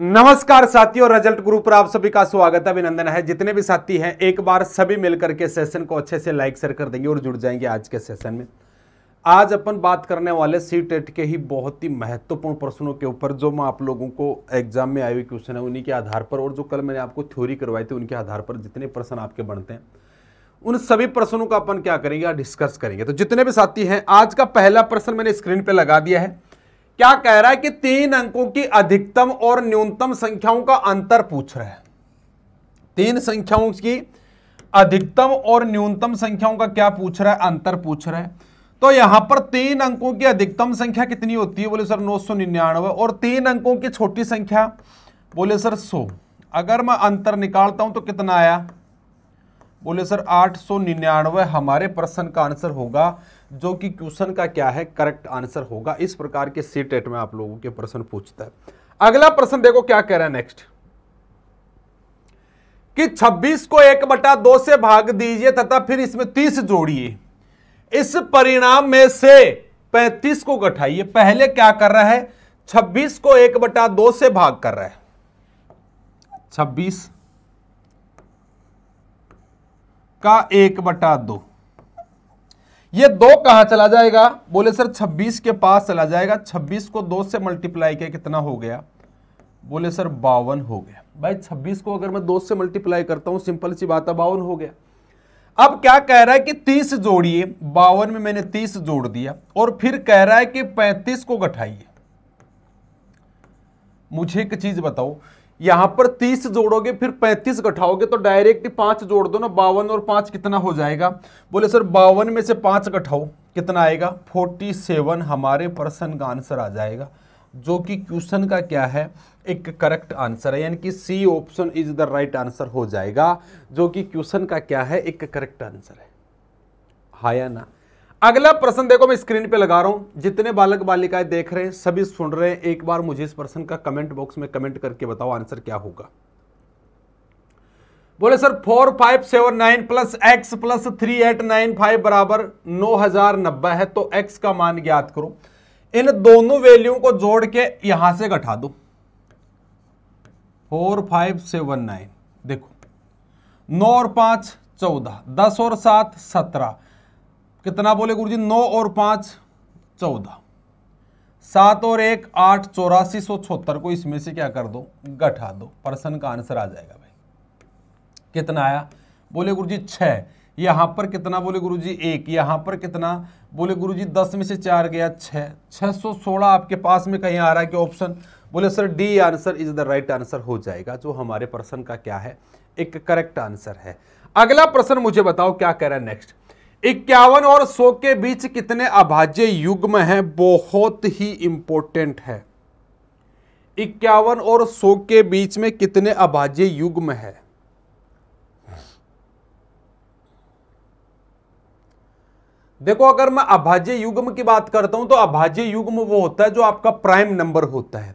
नमस्कार साथियों result group पर आप सभी का स्वागत अभिनंदन है जितने भी साथी हैं एक बार सभी मिलकर के सेशन को अच्छे से लाइक शेयर कर देंगे और जुड़ जाएंगे आज के सेशन में आज अपन बात करने वाले सी टेट e के ही बहुत ही महत्वपूर्ण प्रश्नों के ऊपर जो मैं आप लोगों को एग्जाम में आए हुए क्वेश्चन है उन्हीं के आधार पर और जो कल मैंने आपको थ्योरी करवाई थी उनके आधार पर जितने प्रश्न आपके बनते हैं उन सभी प्रश्नों का अपन क्या करेंगे डिस्कस करेंगे तो जितने भी साथी हैं आज का पहला प्रश्न मैंने स्क्रीन पर लगा दिया है क्या कह रहा है कि तीन अंकों की अधिकतम और न्यूनतम संख्याओं का अंतर पूछ रहा है तीन संख्याओं की अधिकतम और न्यूनतम संख्याओं का क्या पूछ रहा है अंतर पूछ रहा है तो यहां पर तीन अंकों की अधिकतम संख्या कितनी होती है बोले सर नौ सौ निन्यानवे और तीन अंकों की छोटी संख्या बोले सर सो अगर मैं अंतर निकालता हूं तो कितना आया बोले सर आठ सौ निन्यानवे हमारे प्रश्न का आंसर होगा जो कि क्वेश्चन का क्या है करेक्ट आंसर होगा इस प्रकार के सी टेट में आप लोगों के प्रश्न पूछता है अगला प्रश्न देखो क्या कह रहा है नेक्स्ट कि 26 को एक बटा दो से भाग दीजिए तथा फिर इसमें 30 जोड़िए इस परिणाम में से 35 को घटाइए पहले क्या कर रहा है 26 को एक बटा दो से भाग कर रहा है 26 का एक बटा दो ये दो कहा चला जाएगा बोले सर 26 के पास चला जाएगा 26 को दो से मल्टीप्लाई किया कितना हो गया बोले सर बावन हो गया भाई 26 को अगर मैं दो से मल्टीप्लाई करता हूं सिंपल सी बात है बावन हो गया अब क्या कह रहा है कि 30 जोड़िए बावन में मैंने 30 जोड़ दिया और फिर कह रहा है कि 35 को घटाइए मुझे एक चीज बताओ यहां पर तीस जोड़ोगे फिर पैंतीस घटाओगे तो डायरेक्ट पांच जोड़ दो ना बावन और पांच कितना हो जाएगा बोले सर बावन में से पांच घटाओ कितना आएगा फोर्टी सेवन हमारे पर्सन का आंसर आ जाएगा जो कि क्वेश्चन का क्या है एक करेक्ट आंसर है यानी कि C option is the right answer हो जाएगा जो कि क्वेश्चन का क्या है एक करेक्ट आंसर है हाया ना अगला प्रश्न देखो मैं स्क्रीन पे लगा रहा हूं जितने बालक बालिकाएं देख रहे हैं सभी सुन रहे हैं एक बार मुझे इस प्रश्न का कमेंट बॉक्स में कमेंट करके बताओ आंसर क्या होगा बोले sir four five seven nine plus x plus three eight nine five बराबर नौ हजार नब्बे है तो एक्स का मान ज्ञात करो इन दोनों वैल्यू को जोड़ के यहां से घटा दो फोर फाइव सेवन नाइन देखो नौ और पांच चौदह दस और सात सत्रह कितना बोले गुरु जी नौ और पांच चौदह सात और एक आठ चौरासी सौ छोहत्तर को इसमें से क्या कर दो गठा दो प्रश्न का आंसर आ जाएगा भाई कितना आया बोले गुरु जी छः यहां पर कितना बोले गुरु जी एक यहां पर कितना बोले गुरु जी दस में से चार गया छह छह सौ सोलह आपके पास में कहीं आ रहा है कि ऑप्शन बोले sir D answer is the right answer हो जाएगा जो हमारे प्रश्न का क्या है एक करेक्ट आंसर है अगला प्रश्न मुझे बताओ क्या कह रहा है नेक्स्ट इक्यावन और सौ के बीच कितने अभाज्य युग्म हैं बहुत ही इंपॉर्टेंट है इक्यावन और सौ के बीच में कितने अभाज्य युग्म है देखो अगर मैं अभाज्य युग्म की बात करता हूं तो अभाज्य युग्म वो होता है जो आपका प्राइम नंबर होता है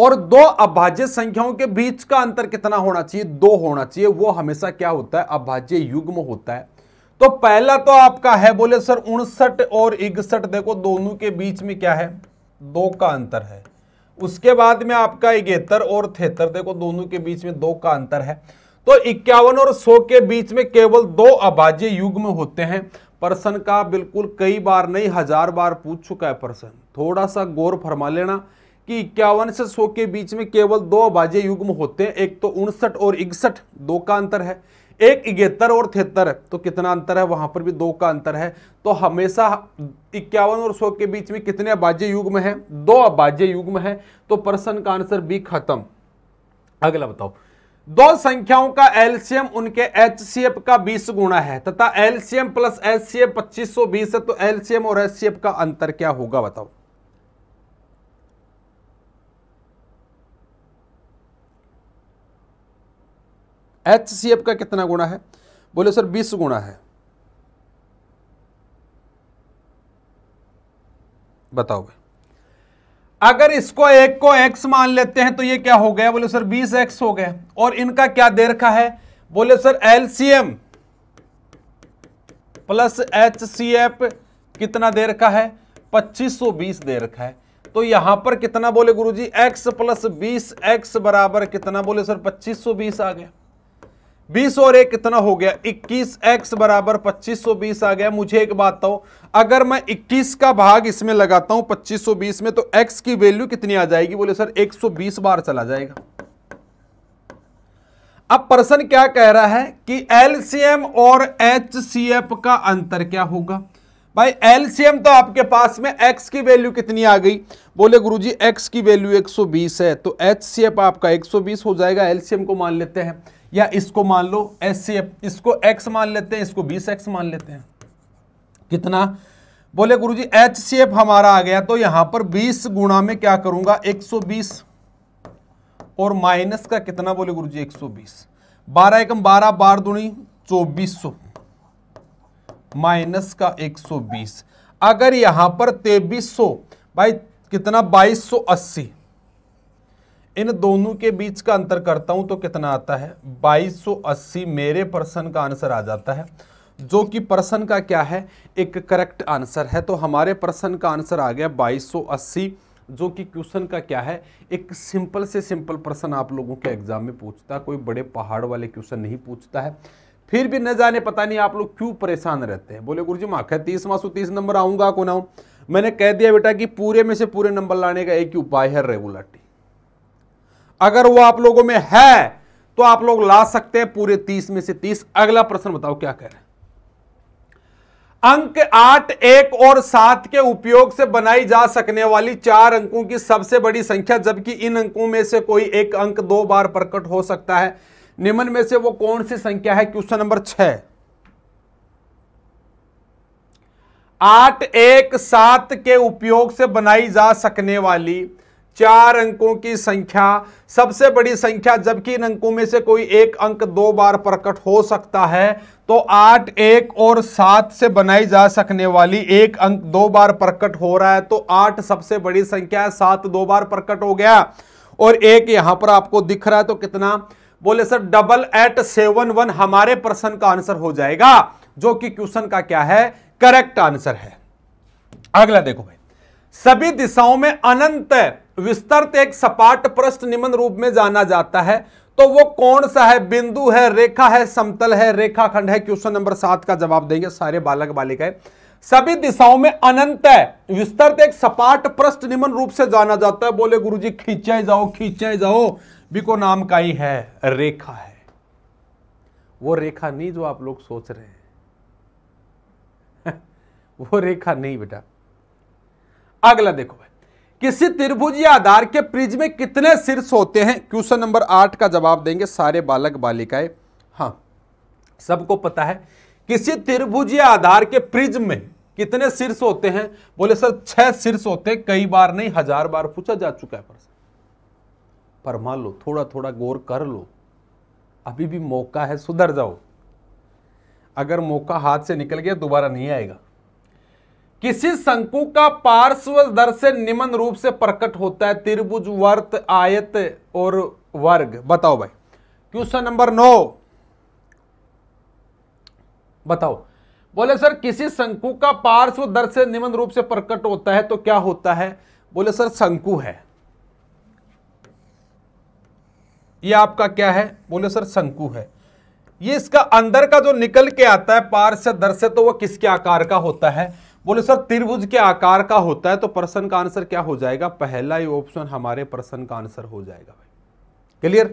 और दो अभाज्य संख्याओं के बीच का अंतर कितना होना चाहिए दो होना चाहिए वो हमेशा क्या होता है अभाज्य युग्म होता है तो पहला तो आपका है बोले सर उनसठ और इकसठ देखो दोनों के बीच में क्या है दो का अंतर है उसके बाद में आपका इकहत्तर और तिहत्तर देखो दोनों के बीच में दो का अंतर है तो इक्यावन और सौ के बीच में केवल दो अभाज्य युग में होते हैं पर्सन का बिल्कुल कई बार नहीं हजार बार पूछ चुका है पर्सन थोड़ा सा गौर फरमा लेना कि इक्यावन से सौ के बीच में केवल दो अभाज्य युग्म होते हैं एक तो उनसठ और इकसठ दो का अंतर है एक इकहत्तर और तिहत्तर तो कितना अंतर है वहां पर भी दो का अंतर है तो हमेशा इक्यावन और सौ के बीच में कितने अबाज्य युग्म है दो अबाज्य युग्म है तो प्रश्न का आंसर बी खत्म अगला बताओ दो संख्याओं का एलसीएम उनके एच सी एफ का 20 गुणा है तथा LCM plus H C F पच्चीस है तो एलसीएम और एच सी एफ का अंतर क्या होगा बताओ एच सी एफ का कितना गुणा है बोले सर बीस गुणा है बताओ भाई अगर इसको एक को एक्स मान लेते हैं तो ये क्या हो गया बोले सर बीस एक्स हो गया और इनका क्या दे रखा है बोले sir LCM plus H C F कितना दे रखा है 2520 दे रखा है तो यहां पर कितना बोले गुरुजी x प्लस बीस एक्स बराबर कितना बोले सर 2520 आ गया बीस और एक कितना हो गया इक्कीस एक्स बराबर पच्चीस सौ बीस आ गया मुझे एक बात बताओ अगर मैं इक्कीस का भाग इसमें लगाता हूं पच्चीस सौ बीस में तो एक्स की वैल्यू कितनी आ जाएगी बोले सर एक सौ बीस बार चला जाएगा अब प्रश्न क्या कह रहा है कि एलसीएम और एफ का अंतर क्या होगा भाई एलसीएम तो आपके पास में एक्स की वैल्यू कितनी आ गई बोले गुरुजी एक्स की वैल्यू 120 है तो एफ आपका 120 हो जाएगा एलसीएम को मान लेते हैं या इसको मान लो एस एफ इसको एक्स मान लेते हैं इसको बीस एक्स मान लेते हैं कितना बोले गुरु जी एच सी एफ हमारा आ गया तो यहां पर बीस गुणा में क्या करूंगा एक सौ बीस और माइनस का कितना बोले गुरु जी एक सौ बीस बारह एकम बारह बार दुणी चौबीस सौ माइनस का एक सौ बीस अगर यहां पर तेबीस सौ भाई कितना बाईस सौ अस्सी इन दोनों के बीच का अंतर करता हूं तो कितना आता है 2280 मेरे पर्सन का आंसर आ जाता है जो कि पर्सन का क्या है एक करेक्ट आंसर है तो हमारे पर्सन का आंसर आ गया 2280 जो कि क्वेश्चन का क्या है एक सिंपल से सिंपल पर्सन आप लोगों के एग्जाम में पूछता है कोई बड़े पहाड़ वाले क्वेश्चन नहीं पूछता है फिर भी न जाने पता नहीं आप लोग क्यों परेशान रहते हैं बोले गुरु जी माँ तीस मासू तीस नंबर आऊंगा कौन ना मैंने कह दिया बेटा कि पूरे में से पूरे नंबर लाने का एक ही उपाय है रेगुलरिटी अगर वो आप लोगों में है तो आप लोग ला सकते हैं पूरे तीस में से तीस अगला प्रश्न बताओ क्या कह रहे हैं अंक आठ एक और सात के उपयोग से बनाई जा सकने वाली चार अंकों की सबसे बड़ी संख्या जबकि इन अंकों में से कोई एक अंक दो बार प्रकट हो सकता है निम्न में से वो कौन सी संख्या है क्वेश्चन नंबर छ आठ एक सात के उपयोग से बनाई जा सकने वाली चार अंकों की संख्या सबसे बड़ी संख्या जबकि इन अंकों में से कोई एक अंक दो बार प्रकट हो सकता है तो आठ एक और सात से बनाई जा सकने वाली एक अंक दो बार प्रकट हो रहा है तो आठ सबसे बड़ी संख्या है सात दो बार प्रकट हो गया और एक यहां पर आपको दिख रहा है तो कितना बोले sir double eight seven one हमारे प्रश्न का आंसर हो जाएगा जो कि क्वेश्चन का क्या है करेक्ट आंसर है अगला देखो भाई सभी दिशाओं में अनंत विस्तृत एक सपाट पृष्ठ निम्न रूप में जाना जाता है तो वो कौन सा है बिंदु है रेखा है समतल है रेखाखंड है क्वेश्चन नंबर सात का जवाब देंगे सारे बालक बालिकाएं सभी दिशाओं में अनंत है विस्तृत एक सपाट पृष्ठ निम्न रूप से जाना जाता है बोले गुरु जी खींचे जाओ खींचे जाओ बिको नाम का ही है रेखा है वो रेखा नहीं जो आप लोग सोच रहे हैं वो रेखा नहीं बेटा अगला देखो भाई किसी त्रिभुज या आधार के प्रिज में कितने शीर्ष होते हैं क्वेश्चन नंबर आठ का जवाब देंगे सारे बालक बालिकाएं हाँ सबको पता है किसी त्रिभुज या आधार के प्रिज में कितने शीर्ष होते हैं बोले सर छह शीर्ष होते हैं कई बार नहीं हजार बार पूछा जा चुका है प्रश्न पर मान लो थोड़ा थोड़ा गौर कर लो अभी भी मौका है सुधर जाओ अगर मौका हाथ से निकल गया दोबारा नहीं आएगा किसी शंकु का पार्श्व दर से निम्न रूप से प्रकट होता है त्रिभुज वर्त आयत और वर्ग बताओ भाई क्वेश्चन नंबर नौ बताओ बोले सर किसी शंकु का पार्श्व दर से निम्न रूप से प्रकट होता है तो क्या होता है बोले सर शंकु है ये आपका क्या है बोले सर शंकु है ये इसका अंदर का जो निकल के आता है पार्श्व दर से तो वह किसके आकार का होता है बोले सर त्रिभुज के आकार का होता है तो प्रश्न का आंसर क्या हो जाएगा पहला ही ऑप्शन हमारे प्रश्न का आंसर हो जाएगा भाई क्लियर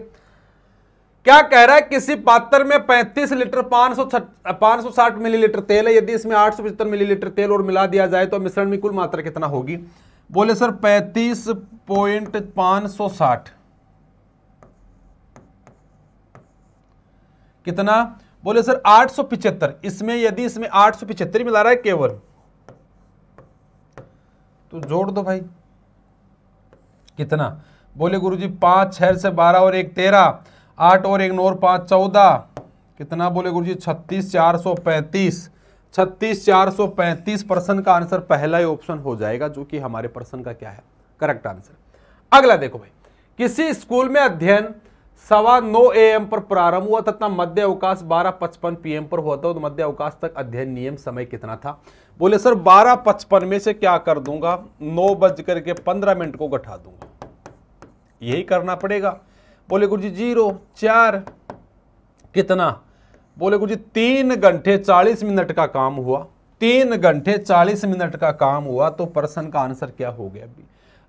क्या कह रहा है किसी पात्र में 35 लीटर 560 मिलीलीटर तेल है यदि इसमें आठ मिलीलीटर तेल और मिला दिया जाए तो मिश्रण में कुल मात्रा कितना होगी बोले सर पैंतीस पॉइंट पांच साठ कितना बोले सर आठ सौ इसमें यदि इसमें आठ सौ मिला रहा है केवल तो जोड़ दो भाई कितना बोले गुरु जी पाँच छः से बारह और एक तेरह आठ और एक नौ और पाँच चौदह कितना बोले गुरु जी छत्तीस चार सौ पैंतीस छत्तीस चार सौ पैंतीस पर्सन का आंसर पहला ही ऑप्शन हो जाएगा जो कि हमारे प्रश्न का क्या है करेक्ट आंसर अगला देखो भाई किसी स्कूल में अध्ययन सवा नौ ए पर प्रारंभ हुआ तथा मध्य अवकाश बारह पचपन पी एम पर हुआ था तो मध्य अवकाश तक अध्ययन नियम समय कितना था बोले सर बारह पचपन में से क्या कर दूंगा नौ बज करके पंद्रह मिनट को घटा दूंगा यही करना पड़ेगा बोले गुरु जी जीरो चार कितना बोले गुरु जी तीन घंटे चालीस मिनट का काम हुआ तीन घंटे चालीस मिनट का काम हुआ तो प्रश्न का आंसर क्या हो गया अभी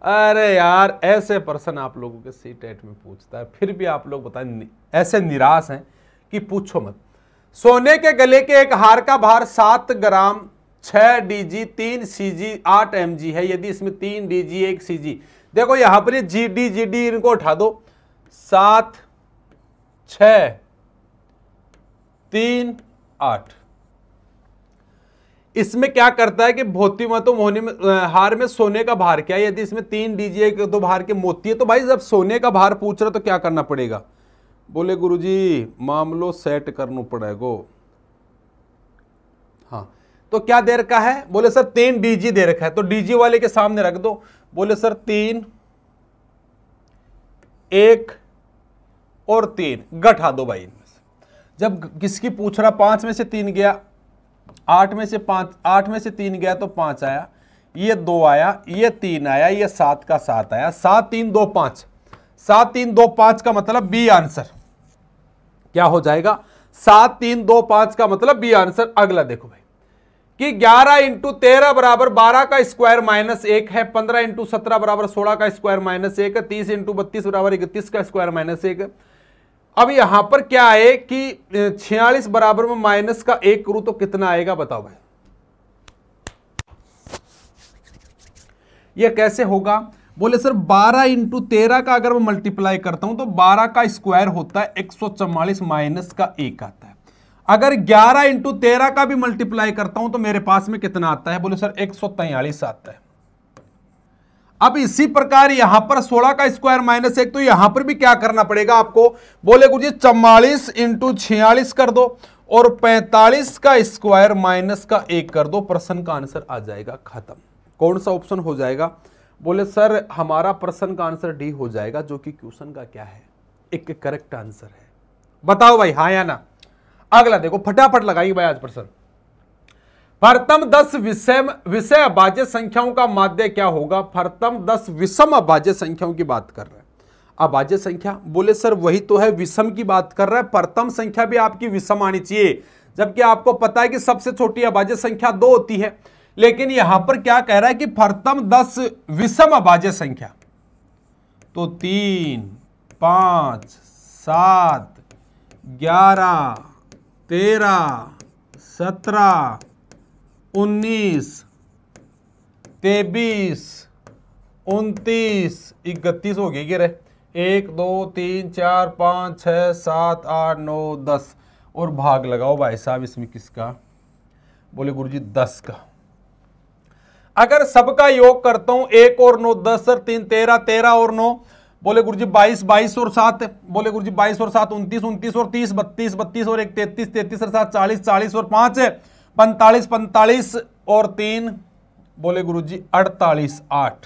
अरे यार ऐसे पर्सन आप लोगों के सी टेट में पूछता है फिर भी आप लोग बताए ऐसे निराश हैं कि पूछो मत सोने के गले के एक हार का भार सात ग्राम डी डीजी तीन सीजी आठ एमजी है यदि इसमें तीन डीजी एक सीजी देखो यहां पर जी डी जी डी इनको उठा दो सात छ तीन आठ इसमें क्या करता है कि भौतिक महत्व होने में तो हार में सोने का भार क्या है यदि इसमें तीन के दो भार के मोती है तो भाई जब सोने का भार पूछ रहे तो क्या करना पड़ेगा बोले गुरुजी मामलो सेट करना पड़ेगा हाँ तो क्या दे रखा है बोले सर तीन डीजी दे रखा है तो डीजी वाले के सामने रख दो बोले सर तीन एक और तीन गठा दो भाई जब किसकी पूछ रहा पांच में से तीन गया आठ में से पांच आठ में से तीन गया तो पांच आया ये दो आया ये तीन आया ये सात का सात आया सात तीन दो पांच सात तीन दो पांच का मतलब बी आंसर क्या हो जाएगा सात तीन दो पांच का मतलब बी आंसर अगला देखो भाई कि 11 इंटू तेरह बराबर बारह का स्क्वायर माइनस एक है 15 इंटू सत्रह बराबर सोलह का स्क्वायर माइनस एक है 30 इंटू बत्तीस बराबर इकतीस का स्क्वायर माइनस एक है अब यहां पर क्या आए कि छियालीस बराबर में माइनस का एक करूं तो कितना आएगा बताओ भाई यह कैसे होगा बोले सर 12 इंटू तेरह का अगर मैं मल्टीप्लाई करता हूं तो 12 का स्क्वायर होता है एक माइनस का एक आता है अगर 11 इंटू तेरह का भी मल्टीप्लाई करता हूं तो मेरे पास में कितना आता है बोले सर एक आता है अब इसी प्रकार यहां पर 16 का स्क्वायर माइनस एक तो यहां पर भी क्या करना पड़ेगा आपको बोले गुरु जी चौवालीस इंटू छियालीस कर दो और 45 का स्क्वायर माइनस का एक कर दो प्रश्न का आंसर आ जाएगा खत्म कौन सा ऑप्शन हो जाएगा बोले सर हमारा प्रश्न का आंसर डी हो जाएगा जो कि क्वेश्चन का क्या है एक करेक्ट आंसर है बताओ भाई हाँ या ना अगला देखो फटाफट लगाइए भाई आज प्रश्न फरतम दस विषय विषय अभाज्य संख्याओं का माध्य क्या होगा फरतम दस विषम अभाज्य संख्याओं की बात कर रहे हैं अभाज्य संख्या बोले सर वही तो है विषम की बात कर रहे हैं परतम संख्या भी आपकी विषम आनी चाहिए जबकि आपको पता है कि सबसे छोटी अभाज्य संख्या दो होती है लेकिन यहां पर क्या कह रहा है कि फरतम दस विषम अभाज्य संख्या तो तीन पांच सात ग्यारह तेरह सत्रह उन्नीस तेबीस उनतीस इकतीस हो गई गिर एक दो तीन चार पाँच छ सात आठ नौ दस और भाग लगाओ भाई साहब इसमें किसका बोले गुरु जी दस का अगर सबका योग करता हूं एक और नौ दस और तीन तेरह तेरह और नौ बोले गुरु जी बाईस बाईस और सात बोले गुरु जी बाईस और सात उनतीस उनतीस और तीस बत्तीस बत्तीस और एक तैतीस तैतीस और सात चालीस चालीस और है पैंतालीस पैंतालीस और तीन बोले गुरुजी अड़तालीस आठ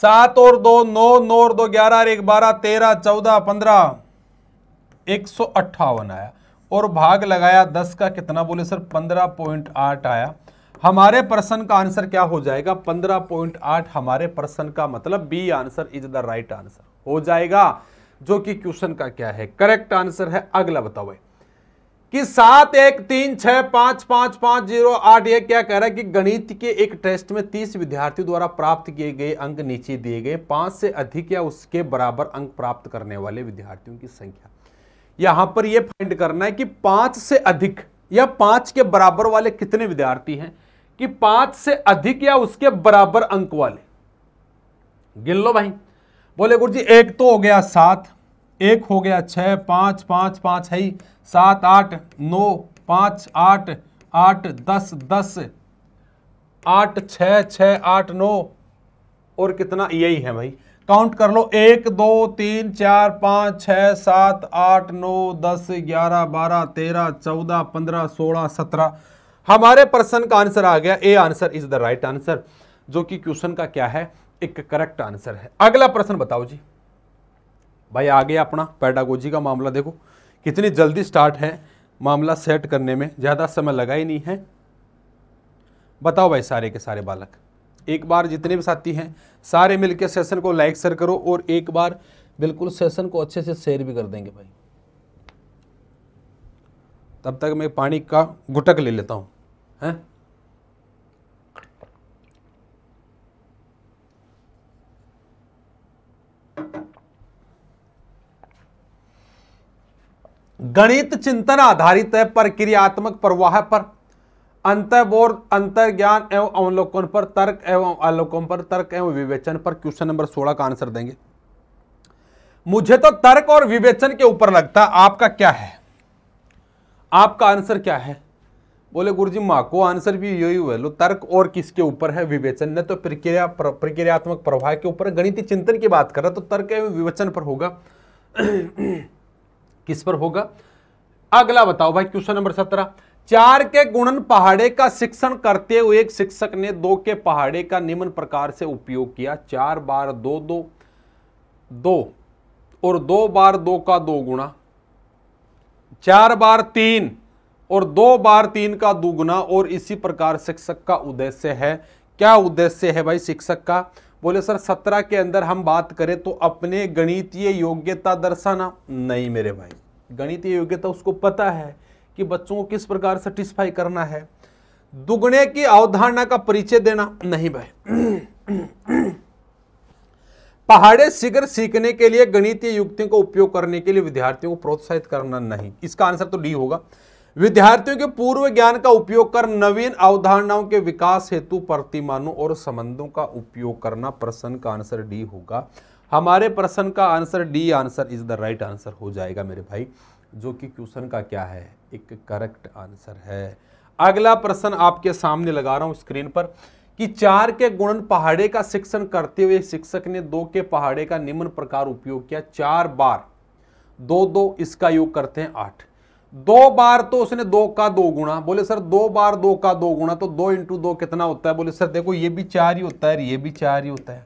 सात और दो नौ नौ और दो ग्यारह और एक बारह तेरह चौदह पंद्रह एक सौ अट्ठावन आया और भाग लगाया दस का कितना बोले सर पंद्रह पॉइंट आठ आया हमारे प्रश्न का आंसर क्या हो जाएगा पंद्रह पॉइंट आठ हमारे प्रश्न का मतलब B answer is the right answer हो जाएगा जो कि क्वेश्चन का क्या है करेक्ट आंसर है अगला बताओ कि सात एक तीन छह पांच पांच पांच जीरो आठ ये क्या कह रहा है कि गणित के एक टेस्ट में तीस विद्यार्थियों द्वारा प्राप्त किए गए अंक नीचे दिए गए पांच से अधिक या उसके बराबर अंक प्राप्त करने वाले विद्यार्थियों की संख्या यहां पर यह फाइंड करना है कि पांच से अधिक या पांच के बराबर वाले कितने विद्यार्थी हैं कि पांच से अधिक या उसके बराबर अंक वाले गिन लो भाई बोले गुरु जी एक तो हो गया सात एक हो गया छः पाँच पाँच पाँच है ही सात आठ नौ पाँच आठ आठ दस दस आठ छ छ आठ नौ और कितना यही है भाई काउंट कर लो एक दो तीन चार पाँच छ सात आठ नौ दस ग्यारह बारह तेरह चौदह पंद्रह सोलह सत्रह हमारे पर्सन का आंसर आ गया A answer is the right answer जो कि क्वेश्चन का क्या है एक करेक्ट आंसर है अगला प्रश्न बताओ जी भाई आ गया अपना पैडागोजी का मामला देखो कितनी जल्दी स्टार्ट है मामला सेट करने में ज़्यादा समय लगा ही नहीं है बताओ भाई सारे के सारे बालक एक बार जितने भी साथी हैं सारे मिलकर सेशन को लाइक शेयर करो और एक बार बिल्कुल सेशन को अच्छे से शेयर भी कर देंगे भाई तब तक मैं पानी का घुटक ले लेता हूँ हैं गणित चिंतन आधारित है प्रक्रियात्मक प्रवाह पर अंतर्बोध अंतर ज्ञान एवं अवलोकन पर तर्क एवं अवलोकन पर तर्क एवं विवेचन पर क्वेश्चन नंबर सोलह का आंसर देंगे मुझे तो तर्क और विवेचन के ऊपर लगता आपका क्या है आपका आंसर क्या है बोले गुरु जी माँ को आंसर भी यही हुआ लो तर्क और किसके ऊपर है विवेचन ने तो प्रक्रिया प्रक्रियात्मक प्रभाव के ऊपर गणित चिंतन की बात रहा तो तर्क एवं विवेचन पर होगा किस पर होगा अगला बताओ भाई क्वेश्चन नंबर सत्रह चार के गुणन पहाड़े का शिक्षण करते हुए एक शिक्षक ने दो के पहाड़े का निम्न प्रकार से उपयोग किया चार बार दो दो दो और दो बार दो का दो गुणा चार बार तीन और दो बार तीन का दुगुना और इसी प्रकार शिक्षक का उद्देश्य है क्या उद्देश्य है भाई शिक्षक का बोले सर सत्रह के अंदर हम बात करें तो अपने गणितीय योग्यता दर्शाना नहीं मेरे भाई गणितीय योग्यता उसको पता है कि बच्चों को किस प्रकार सेटिस्फाई करना है दुगने की अवधारणा का परिचय देना नहीं भाई पहाड़े शिखर सीखने के लिए गणितीय युक्तियों का उपयोग करने के लिए विद्यार्थियों को प्रोत्साहित करना नहीं इसका आंसर तो डी होगा विद्यार्थियों के पूर्व ज्ञान का उपयोग कर नवीन अवधारणाओं के विकास हेतु प्रतिमानों और संबंधों का उपयोग करना प्रश्न का आंसर डी होगा हमारे प्रश्न का answer D answer is the right answer हो जाएगा मेरे भाई जो कि क्वेश्चन का क्या है एक करेक्ट आंसर है अगला प्रश्न आपके सामने लगा रहा हूं स्क्रीन पर कि चार के गुणन पहाड़े का शिक्षण करते हुए शिक्षक ने दो के पहाड़े का निम्न प्रकार उपयोग किया चार बार दो दो इसका योग करते हैं आठ दो बार तो उसने दो का दो गुणा बोले सर दो बार दो का दो गुणा तो दो इंटू दो कितना होता है बोले सर देखो ये भी चार ही होता है ये भी चार ही होता है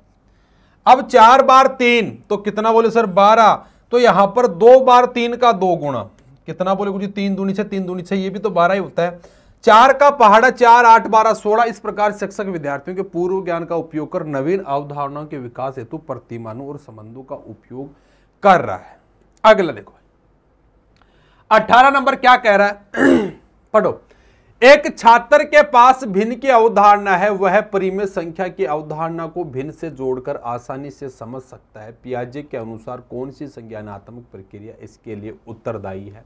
अब चार बार तीन तो कितना बोले सर बारह तो यहां पर दो बार तीन का दो गुणा कितना बोले गुरु जी तीन दूनी छह तीन दूनी छह ये भी तो बारह ही होता है चार का पहाड़ा चार आठ बारह सोलह इस प्रकार शिक्षक विद्यार्थियों के पूर्व ज्ञान का उपयोग कर नवीन अवधारणाओं के विकास हेतु प्रतिमानों और संबंधों का उपयोग कर रहा है अगला देखो 18 नंबर क्या कह रहा है पढ़ो एक छात्र के पास भिन्न की अवधारणा है वह परिमेय संख्या की अवधारणा को भिन्न से जोड़कर आसानी से समझ सकता है पियाजे के अनुसार कौन सी संज्ञानात्मक प्रक्रिया इसके लिए उत्तरदायी है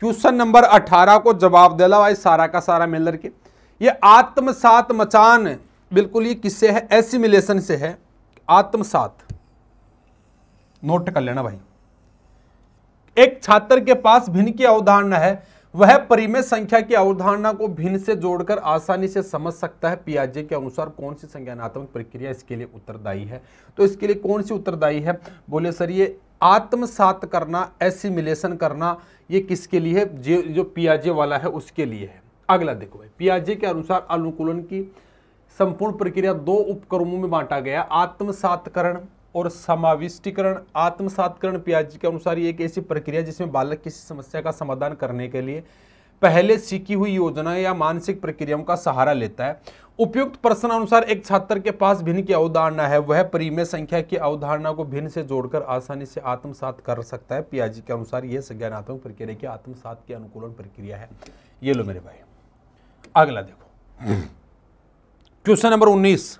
क्वेश्चन नंबर 18 को जवाब दे भाई सारा का सारा मिलर के ये आत्मसात मचान बिल्कुल ये किससे है एसिमिलेशन से है आत्मसात नोट कर लेना भाई एक छात्र के पास भिन्न की अवधारणा है वह परिमेय संख्या की अवधारणा को भिन्न से जोड़कर आसानी से समझ सकता है पियाजे के अनुसार कौन सी संज्ञानात्मक प्रक्रिया इसके लिए उत्तरदायी है तो इसके लिए कौन सी उत्तरदायी है बोले सर ये आत्मसात करना एसिमिलेशन करना ये किसके लिए है जो, जो पियाजे वाला है उसके लिए है अगला देखो भाई पियाजे के अनुसार अनुकूलन की संपूर्ण प्रक्रिया दो उपक्रमों में बांटा गया आत्मसातकरण और समाविष्टिकरण आत्मसातकरण प्याज के अनुसार एक ऐसी प्रक्रिया जिसमें बालक किसी समस्या का समाधान करने के लिए पहले सीखी हुई योजना या मानसिक प्रक्रियाओं का सहारा लेता है उपयुक्त प्रश्न अनुसार एक छात्र के पास भिन्न की अवधारणा है वह परिमेय संख्या की अवधारणा को भिन्न से जोड़कर आसानी से आत्मसात कर सकता है पियाजी के अनुसार यह संज्ञानात्मक प्रक्रिया की आत्मसात की अनुकूलन प्रक्रिया है ये लो मेरे भाई अगला देखो हम्म। क्वेश्चन नंबर उन्नीस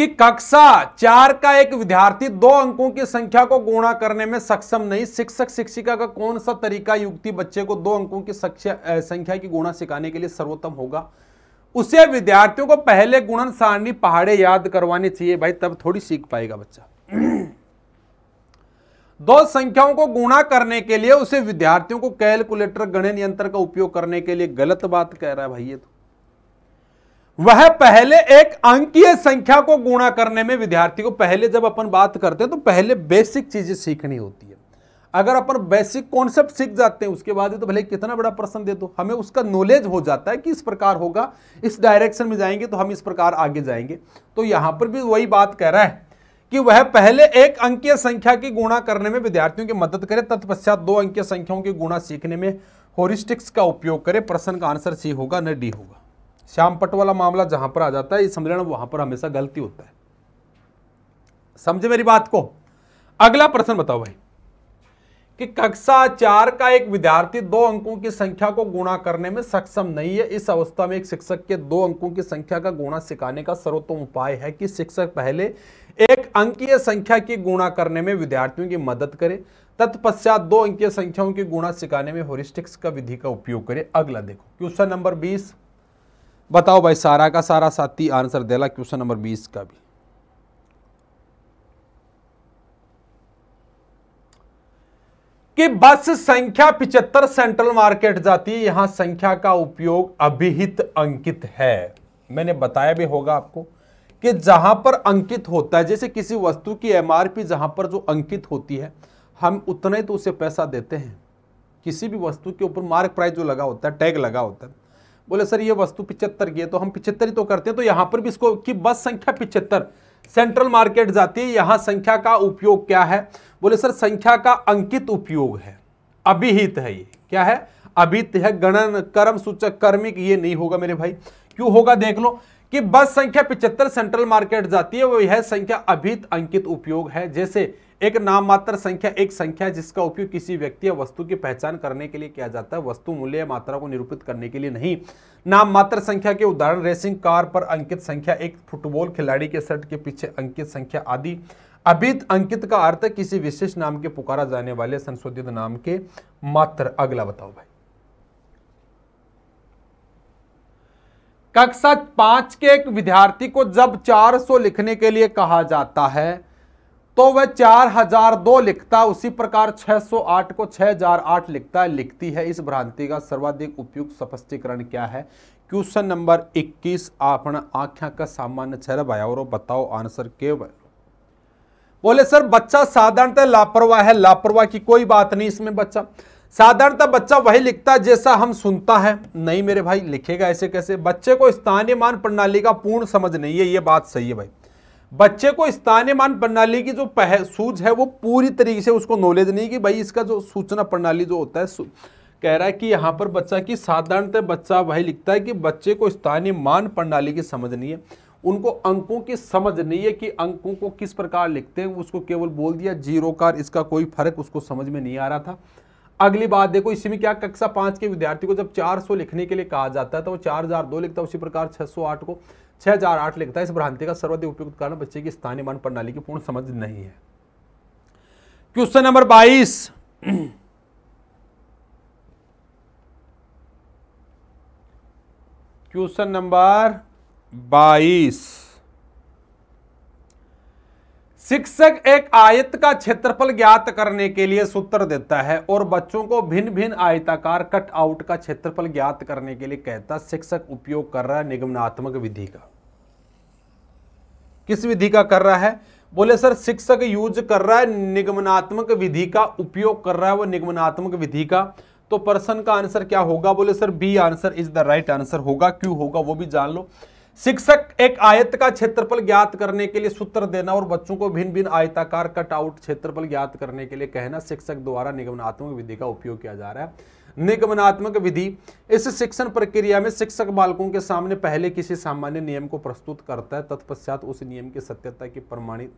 कि कक्षा चार का एक विद्यार्थी दो अंकों की संख्या को गुणा करने में सक्षम नहीं शिक्षक शिक्षिका का कौन सा तरीका युक्ति बच्चे को दो अंकों की संख्या की गुणा सिखाने के लिए सर्वोत्तम होगा उसे विद्यार्थियों को पहले गुणन सारणी पहाड़े याद करवानी चाहिए भाई तब थोड़ी सीख पाएगा बच्चा दो संख्याओं को गुणा करने के लिए उसे विद्यार्थियों को कैलकुलेटर गणन यंत्र का उपयोग करने के लिए गलत बात कह रहा है भाई ये तो वह पहले एक अंकीय संख्या को गुणा करने में विद्यार्थी को पहले जब अपन बात करते हैं तो पहले बेसिक चीजें सीखनी होती है अगर अपन बेसिक कॉन्सेप्ट सीख जाते हैं उसके बाद तो भले कितना बड़ा प्रश्न दे दो हमें उसका नॉलेज हो जाता है कि इस प्रकार होगा इस डायरेक्शन में जाएंगे तो हम इस प्रकार आगे जाएंगे तो यहां पर भी वही बात कह रहा है कि वह पहले एक अंकीय संख्या की गुणा करने में विद्यार्थियों की मदद करे तत्पश्चात दो अंकीय संख्याओं की गुणा सीखने में होरिस्टिक्स का उपयोग करे प्रश्न का आंसर सी होगा न डी होगा श्यामपट वाला मामला जहां पर आ जाता है ये समझ लेना वहां पर हमेशा गलती होता है समझे मेरी बात को अगला प्रश्न बताओ भाई कि कक्षा चार का एक विद्यार्थी दो अंकों की संख्या को गुणा करने में सक्षम नहीं है इस अवस्था में एक शिक्षक के दो अंकों की संख्या का गुणा सिखाने का सर्वोत्तम उपाय है कि शिक्षक पहले एक अंकीय संख्या की गुणा करने में विद्यार्थियों की मदद करे तत्पश्चात दो अंकीय संख्याओं की गुणा सिखाने में होरिस्टिक्स का विधि का उपयोग करे अगला देखो क्वेश्चन नंबर बीस बताओ भाई सारा का सारा साथी आंसर देला क्वेश्चन नंबर बीस का भी कि बस संख्या पिचहत्तर सेंट्रल मार्केट जाती है यहां संख्या का उपयोग अभिहित अंकित है मैंने बताया भी होगा आपको कि जहां पर अंकित होता है जैसे किसी वस्तु की एमआरपी जहां पर जो अंकित होती है हम उतने तो उसे पैसा देते हैं किसी भी वस्तु के ऊपर मार्क प्राइस जो लगा होता है टैग लगा होता है बोले सर ये वस्तु पिछहत्तर की है तो हम पिछहत्तर ही तो करते हैं तो यहाँ पर भी इसको कि बस संख्या पिछहत्तर सेंट्रल मार्केट जाती है यहाँ संख्या का उपयोग क्या है बोले सर संख्या का अंकित उपयोग है अभिहित है ये क्या है अभित है गणन कर्म सूचक कर्मिक ये नहीं होगा मेरे भाई क्यों होगा देख लो कि बस संख्या पिछहत्तर सेंट्रल मार्केट जाती है वो यह संख्या अभित अंकित उपयोग है जैसे एक नाम मात्र संख्या एक संख्या जिसका उपयोग किसी व्यक्ति या वस्तु की पहचान करने के लिए किया जाता है वस्तु मूल्य या मात्रा को निरूपित करने के लिए नहीं नाम मात्र संख्या के उदाहरण रेसिंग कार पर अंकित संख्या एक फुटबॉल खिलाड़ी के शर्ट के पीछे अंकित संख्या आदि अभित अंकित का अर्थ किसी विशेष नाम के पुकारा जाने वाले संशोधित नाम के मात्र अगला बताओ भाई कक्षा पांच के एक विद्यार्थी को जब 400 लिखने के लिए कहा जाता है तो वह 4002 लिखता उसी प्रकार 608 को 6008 लिखता है लिखती है इस भ्रांति का सर्वाधिक उपयुक्त स्पष्टीकरण क्या है क्वेश्चन नंबर 21 आपने आख्या का सामान्य छर आया और बताओ आंसर केवल बोले सर बच्चा साधारणतः लापरवाह है लापरवाह की कोई बात नहीं इसमें बच्चा साधारणतः बच्चा वही लिखता है जैसा हम सुनता है नहीं मेरे भाई लिखेगा ऐसे कैसे बच्चे को स्थानीय मान प्रणाली का पूर्ण समझ नहीं है ये बात सही है भाई बच्चे को स्थानीय मान प्रणाली की जो पह सूझ है वो पूरी तरीके से उसको नॉलेज नहीं कि भाई इसका जो सूचना प्रणाली जो होता है कह रहा है कि यहाँ पर बच्चा की साधारणतः बच्चा वही लिखता है कि बच्चे को स्थानीय मान प्रणाली की समझ नहीं है उनको अंकों की समझ नहीं है कि अंकों को किस प्रकार लिखते हैं उसको केवल बोल दिया जीरो कार इसका कोई फर्क उसको समझ में नहीं आ रहा था अगली बात देखो इसी में क्या कक्षा पाँच के विद्यार्थी को जब 400 लिखने के लिए कहा जाता है तो वो 4002 लिखता है उसी प्रकार 608 को छह हजार आठ लिखता है इस भ्रांति का सर्वाधिक उपयुक्त कारण बच्चे की स्थानीय मान प्रणाली की पूर्ण समझ नहीं है क्वेश्चन नंबर बाईस क्वेश्चन नंबर बाईस शिक्षक एक आयत का क्षेत्रफल ज्ञात करने के लिए सूत्र देता है और बच्चों को भिन्न भिन्न आयताकार कट आउट का क्षेत्रफल ज्ञात करने के लिए कहता शिक्षक उपयोग कर रहा है निगमनात्मक विधि का किस विधि का कर रहा है बोले सर शिक्षक यूज कर रहा है निगमनात्मक विधि का उपयोग कर रहा है वो निगमनात्मक विधि का तो पर्सन का आंसर क्या होगा बोले sir B answer is the right answer होगा क्यों होगा वो भी जान लो शिक्षक एक आयत का क्षेत्रफल ज्ञात करने के लिए सूत्र देना और बच्चों को भिन्न भिन्न आयताकार कट आउट क्षेत्रफल ज्ञात करने के लिए कहना शिक्षक द्वारा निगमनात्मक विधि का उपयोग किया जा रहा है निगमनात्मक विधि इस शिक्षण प्रक्रिया में शिक्षक बालकों के सामने पहले किसी सामान्य नियम को प्रस्तुत करता है तत्पश्चात उस नियम की सत्यता की प्रमाणित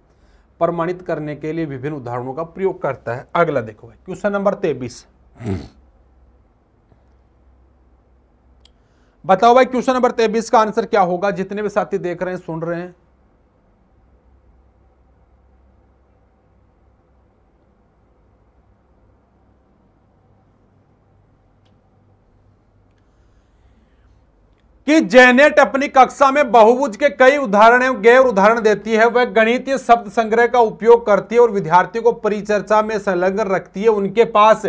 प्रमाणित करने के लिए विभिन्न उदाहरणों का प्रयोग करता है अगला देखो क्वेश्चन नंबर तेबीस हम्म। बताओ भाई क्वेश्चन नंबर तेबिस का आंसर क्या होगा जितने भी साथी देख रहे हैं सुन रहे हैं कि जेनेट अपनी कक्षा में बहुबुज के कई उदाहरण गैर उदाहरण देती है वह गणितीय शब्द संग्रह का उपयोग करती है और विद्यार्थियों को परिचर्चा में संलग्न रखती है उनके पास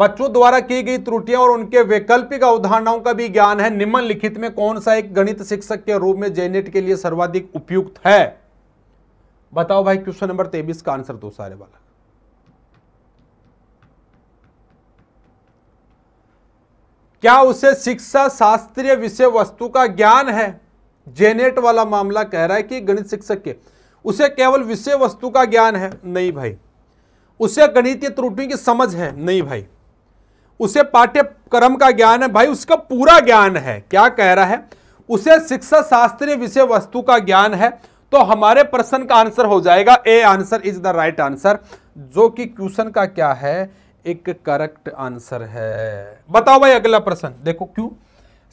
बच्चों द्वारा की गई त्रुटियां और उनके वैकल्पिक अवधारणाओं का भी ज्ञान है निम्नलिखित में कौन सा एक गणित शिक्षक के रूप में जेनेट के लिए सर्वाधिक उपयुक्त है बताओ भाई क्वेश्चन नंबर तेबिस का आंसर दो सारे वाला क्या उसे शिक्षा शास्त्रीय विषय वस्तु का ज्ञान है जेनेट वाला मामला कह रहा है कि गणित शिक्षक के उसे केवल विषय वस्तु का ज्ञान है नहीं भाई उसे गणितीय त्रुटियों की समझ है नहीं भाई उसे पाठ्यक्रम का ज्ञान है भाई उसका पूरा ज्ञान है क्या कह रहा है उसे शिक्षा शास्त्रीय विषय वस्तु का ज्ञान है तो हमारे प्रश्न का आंसर हो जाएगा A answer is the right answer जो कि क्वेश्चन का क्या है एक करेक्ट आंसर है बताओ भाई अगला प्रश्न देखो क्यों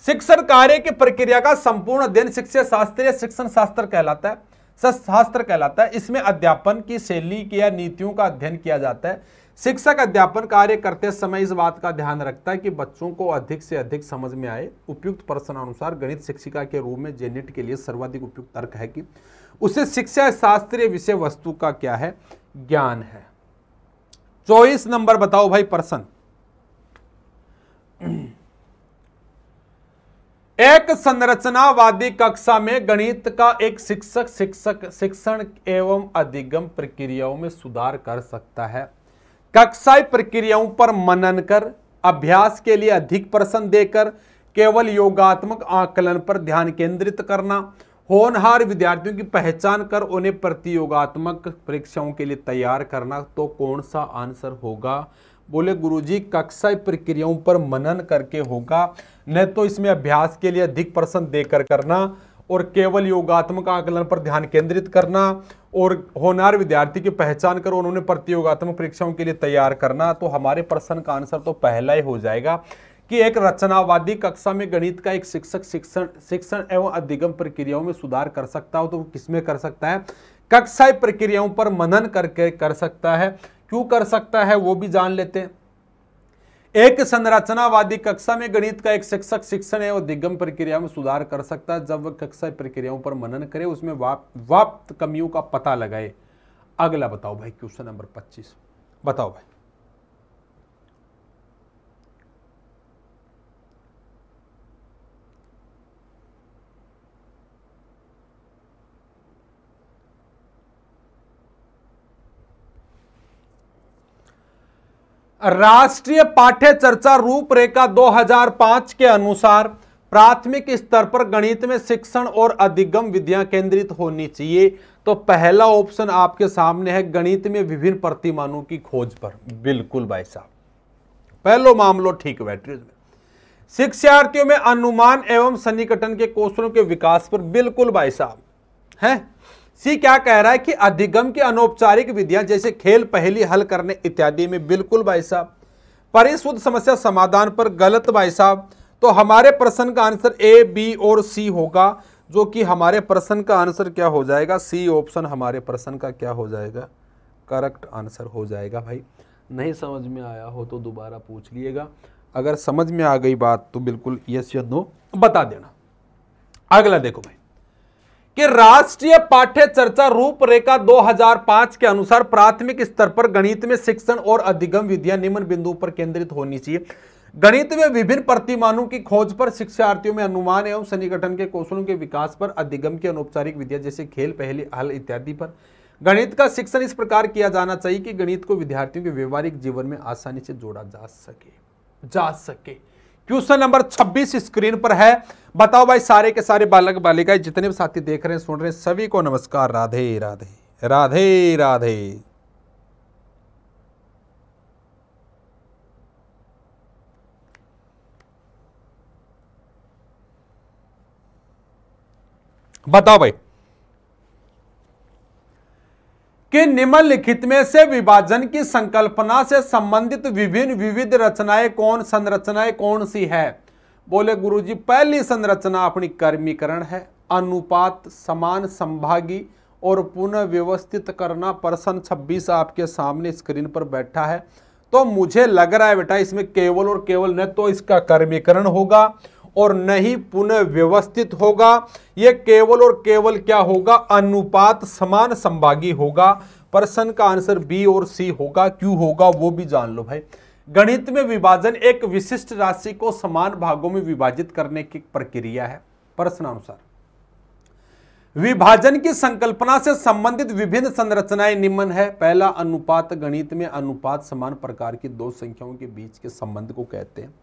शिक्षण कार्य की प्रक्रिया का संपूर्ण अध्ययन शिक्षा शास्त्रीय शिक्षण शास्त्र कहलाता है शास्त्र कहलाता है इसमें अध्यापन की शैली की या नीतियों का अध्ययन किया जाता है शिक्षक अध्यापन कार्य करते समय इस बात का ध्यान रखता है कि बच्चों को अधिक से अधिक समझ में आए उपयुक्त प्रश्न अनुसार गणित शिक्षिका के रूप में जेनेट के लिए सर्वाधिक उपयुक्त तर्क है कि उसे शिक्षा शास्त्रीय विषय वस्तु का क्या है ज्ञान है चौबीस नंबर बताओ भाई प्रश्न एक संरचनावादी कक्षा में गणित का एक शिक्षक शिक्षक शिक्षण एवं अधिगम प्रक्रियाओं में सुधार कर सकता है कक्षाई प्रक्रियाओं पर मनन कर अभ्यास के लिए अधिक प्रसन्न देकर केवल योगात्मक आकलन पर ध्यान केंद्रित करना होनहार विद्यार्थियों की पहचान कर उन्हें प्रतियोगात्मक परीक्षाओं के लिए तैयार करना तो कौन सा आंसर होगा बोले गुरुजी कक्षाई प्रक्रियाओं पर मनन करके होगा न तो इसमें अभ्यास के लिए अधिक प्रसन्न देकर करना और केवल योगात्मक आकलन पर ध्यान केंद्रित करना और होनार विद्यार्थी की पहचान कर उन्होंने प्रतियोगात्मक परीक्षाओं के लिए तैयार करना तो हमारे प्रश्न का आंसर तो पहला ही हो जाएगा कि एक रचनावादी कक्षा में गणित का एक शिक्षक शिक्षण शिक्षण एवं अधिगम प्रक्रियाओं में सुधार कर सकता हो तो वो किसमें कर सकता है कक्षाएं प्रक्रियाओं पर मनन करके कर सकता है क्यों कर सकता है वो भी जान लेते हैं एक संरचनावादी कक्षा में गणित का एक शिक्षक शिक्षण है और दिग्गम प्रक्रिया में सुधार कर सकता है जब वह कक्षा प्रक्रियाओं पर मनन करे उसमें वाप वाप्त कमियों का पता लगाए अगला बताओ भाई क्वेश्चन नंबर 25 बताओ भाई राष्ट्रीय पाठ्य चर्चा रूपरेखा 2005 के अनुसार प्राथमिक स्तर पर गणित में शिक्षण और अधिगम विधियां केंद्रित होनी चाहिए तो पहला ऑप्शन आपके सामने है गणित में विभिन्न प्रतिमानों की खोज पर बिल्कुल भाई साहब पहलो मामलो ठीक बैटरीज शिक्षार्थियों में अनुमान एवं सन्निकटन के कौशलों के विकास पर बिल्कुल भाई साहब है सी क्या कह रहा है कि अधिगम की अनौपचारिक विधियां जैसे खेल पहली हल करने इत्यादि में बिल्कुल भाई साहब परिशुद्ध समस्या समाधान पर गलत भाई साहब तो हमारे प्रश्न का आंसर ए बी और सी होगा जो कि हमारे प्रश्न का आंसर क्या हो जाएगा सी ऑप्शन हमारे प्रश्न का क्या हो जाएगा करेक्ट आंसर हो जाएगा भाई नहीं समझ में आया हो तो दोबारा पूछ लिएगा अगर समझ में आ गई बात तो बिल्कुल यस या नो बता देना अगला देखो भाई कि राष्ट्रीय पाठ्य चर्चा रूपरेखा 2005 के अनुसार प्राथमिक स्तर पर गणित में शिक्षण और अधिगम विधियां निम्न बिंदु पर केंद्रित होनी चाहिए गणित में विभिन्न प्रतिमानों की खोज पर शिक्षार्थियों में अनुमान एवं संगठन के कौशलों के विकास पर अधिगम की अनौपचारिक विधियां जैसे खेल पहले हल इत्यादि पर गणित का शिक्षण इस प्रकार किया जाना चाहिए कि गणित को विद्यार्थियों के व्यवहारिक जीवन में आसानी से जोड़ा जा सके जा सके क्वेश्चन नंबर 26 स्क्रीन पर है बताओ भाई सारे के सारे बालक बालिकाएं जितने भी साथी देख रहे हैं सुन रहे हैं सभी को नमस्कार राधे राधे राधे राधे बताओ भाई कि निम्नलिखित में से विभाजन की संकल्पना से संबंधित विभिन्न विविध रचनाएं कौन संरचनाएं कौन सी है बोले गुरुजी पहली संरचना अपनी कर्मीकरण है अनुपात समान संभागी और पुनः व्यवस्थित करना पर्सन 26 आपके सामने स्क्रीन पर बैठा है तो मुझे लग रहा है बेटा इसमें केवल और केवल न तो इसका कर्मीकरण होगा और न ही पुनः व्यवस्थित होगा यह केवल और केवल क्या होगा अनुपात समान संभागी होगा प्रश्न का आंसर बी और सी होगा क्यों होगा वो भी जान लो भाई गणित में विभाजन एक विशिष्ट राशि को समान भागों में विभाजित करने की प्रक्रिया है प्रश्न अनुसार विभाजन की संकल्पना से संबंधित विभिन्न संरचनाएं निम्न है पहला अनुपात गणित में अनुपात समान प्रकार की दो संख्याओं के बीच के संबंध को कहते हैं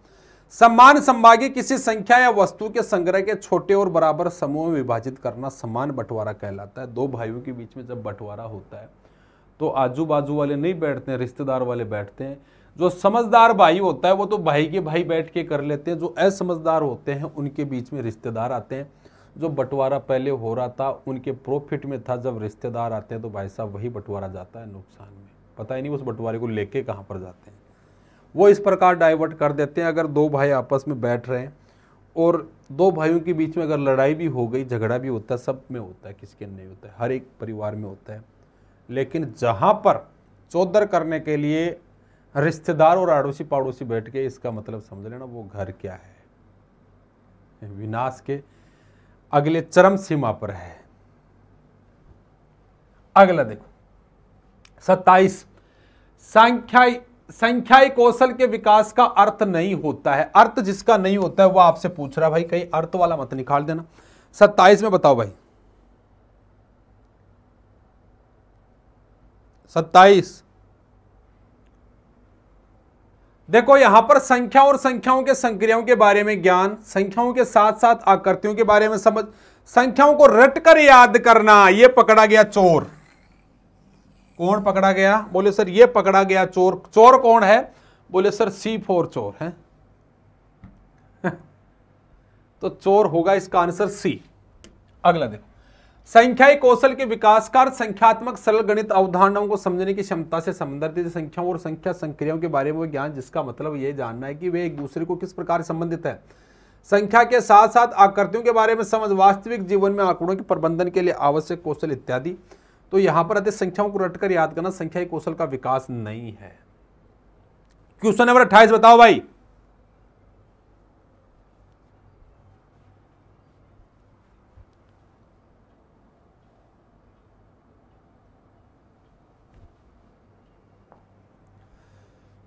सम्मान संभागे किसी संख्या या वस्तु के संग्रह के छोटे और बराबर समूह में विभाजित करना सम्मान बंटवारा कहलाता है दो भाइयों के बीच में जब बंटवारा होता है तो आजू बाजू वाले नहीं बैठते हैं रिश्तेदार वाले बैठते हैं जो समझदार भाई होता है वो तो भाई के भाई बैठ के कर लेते हैं जो असमझदार होते हैं उनके बीच में रिश्तेदार आते हैं जो बंटवारा पहले हो रहा था उनके प्रॉफिट में था जब रिश्तेदार आते हैं तो भाई साहब वही बंटवारा जाता है नुकसान में पता ही नहीं उस बंटवारे को लेके कहाँ पर जाते हैं वो इस प्रकार डाइवर्ट कर देते हैं अगर दो भाई आपस में बैठ रहे हैं और दो भाइयों के बीच में अगर लड़ाई भी हो गई झगड़ा भी होता है सब में होता है किसके नहीं होता है हर एक परिवार में होता है लेकिन जहाँ पर चौधर करने के लिए रिश्तेदार और अड़ोसी पड़ोसी बैठ के इसका मतलब समझ लेना वो घर क्या है विनाश के अगले चरम सीमा पर है अगला देखो सत्ताईस संख्या संख्याई कौशल के विकास का अर्थ नहीं होता है अर्थ जिसका नहीं होता है वह आपसे पूछ रहा भाई कहीं अर्थ वाला मत निकाल देना सत्ताईस में बताओ भाई सत्ताईस देखो यहां पर संख्या और संख्याओं के संक्रियाओं के बारे में ज्ञान संख्याओं के साथ साथ आकृतियों के बारे में समझ संख्याओं को रटकर याद करना यह पकड़ा गया चोर कौन पकड़ा गया बोले सर ये पकड़ा गया चोर चोर कौन है बोले सर सी फोर चोर है तो चोर होगा इसका आंसर सी अगला देखो संख्या कौशल के विकास कार्य संख्यात्मक सरल गणित अवधारणाओं को समझने की क्षमता से संबंधित संख्याओं और संख्या संक्रियाओं के बारे में ज्ञान जिसका मतलब यह जानना है कि वे एक दूसरे को किस प्रकार संबंधित है संख्या के साथ साथ आकृतियों के बारे में समझ वास्तविक जीवन में आंकड़ों के प्रबंधन के लिए आवश्यक कौशल इत्यादि तो यहां पर अधिक संख्याओं को रटकर याद करना संख्या कौशल का विकास नहीं है क्वेश्चन नंबर अट्ठाईस बताओ भाई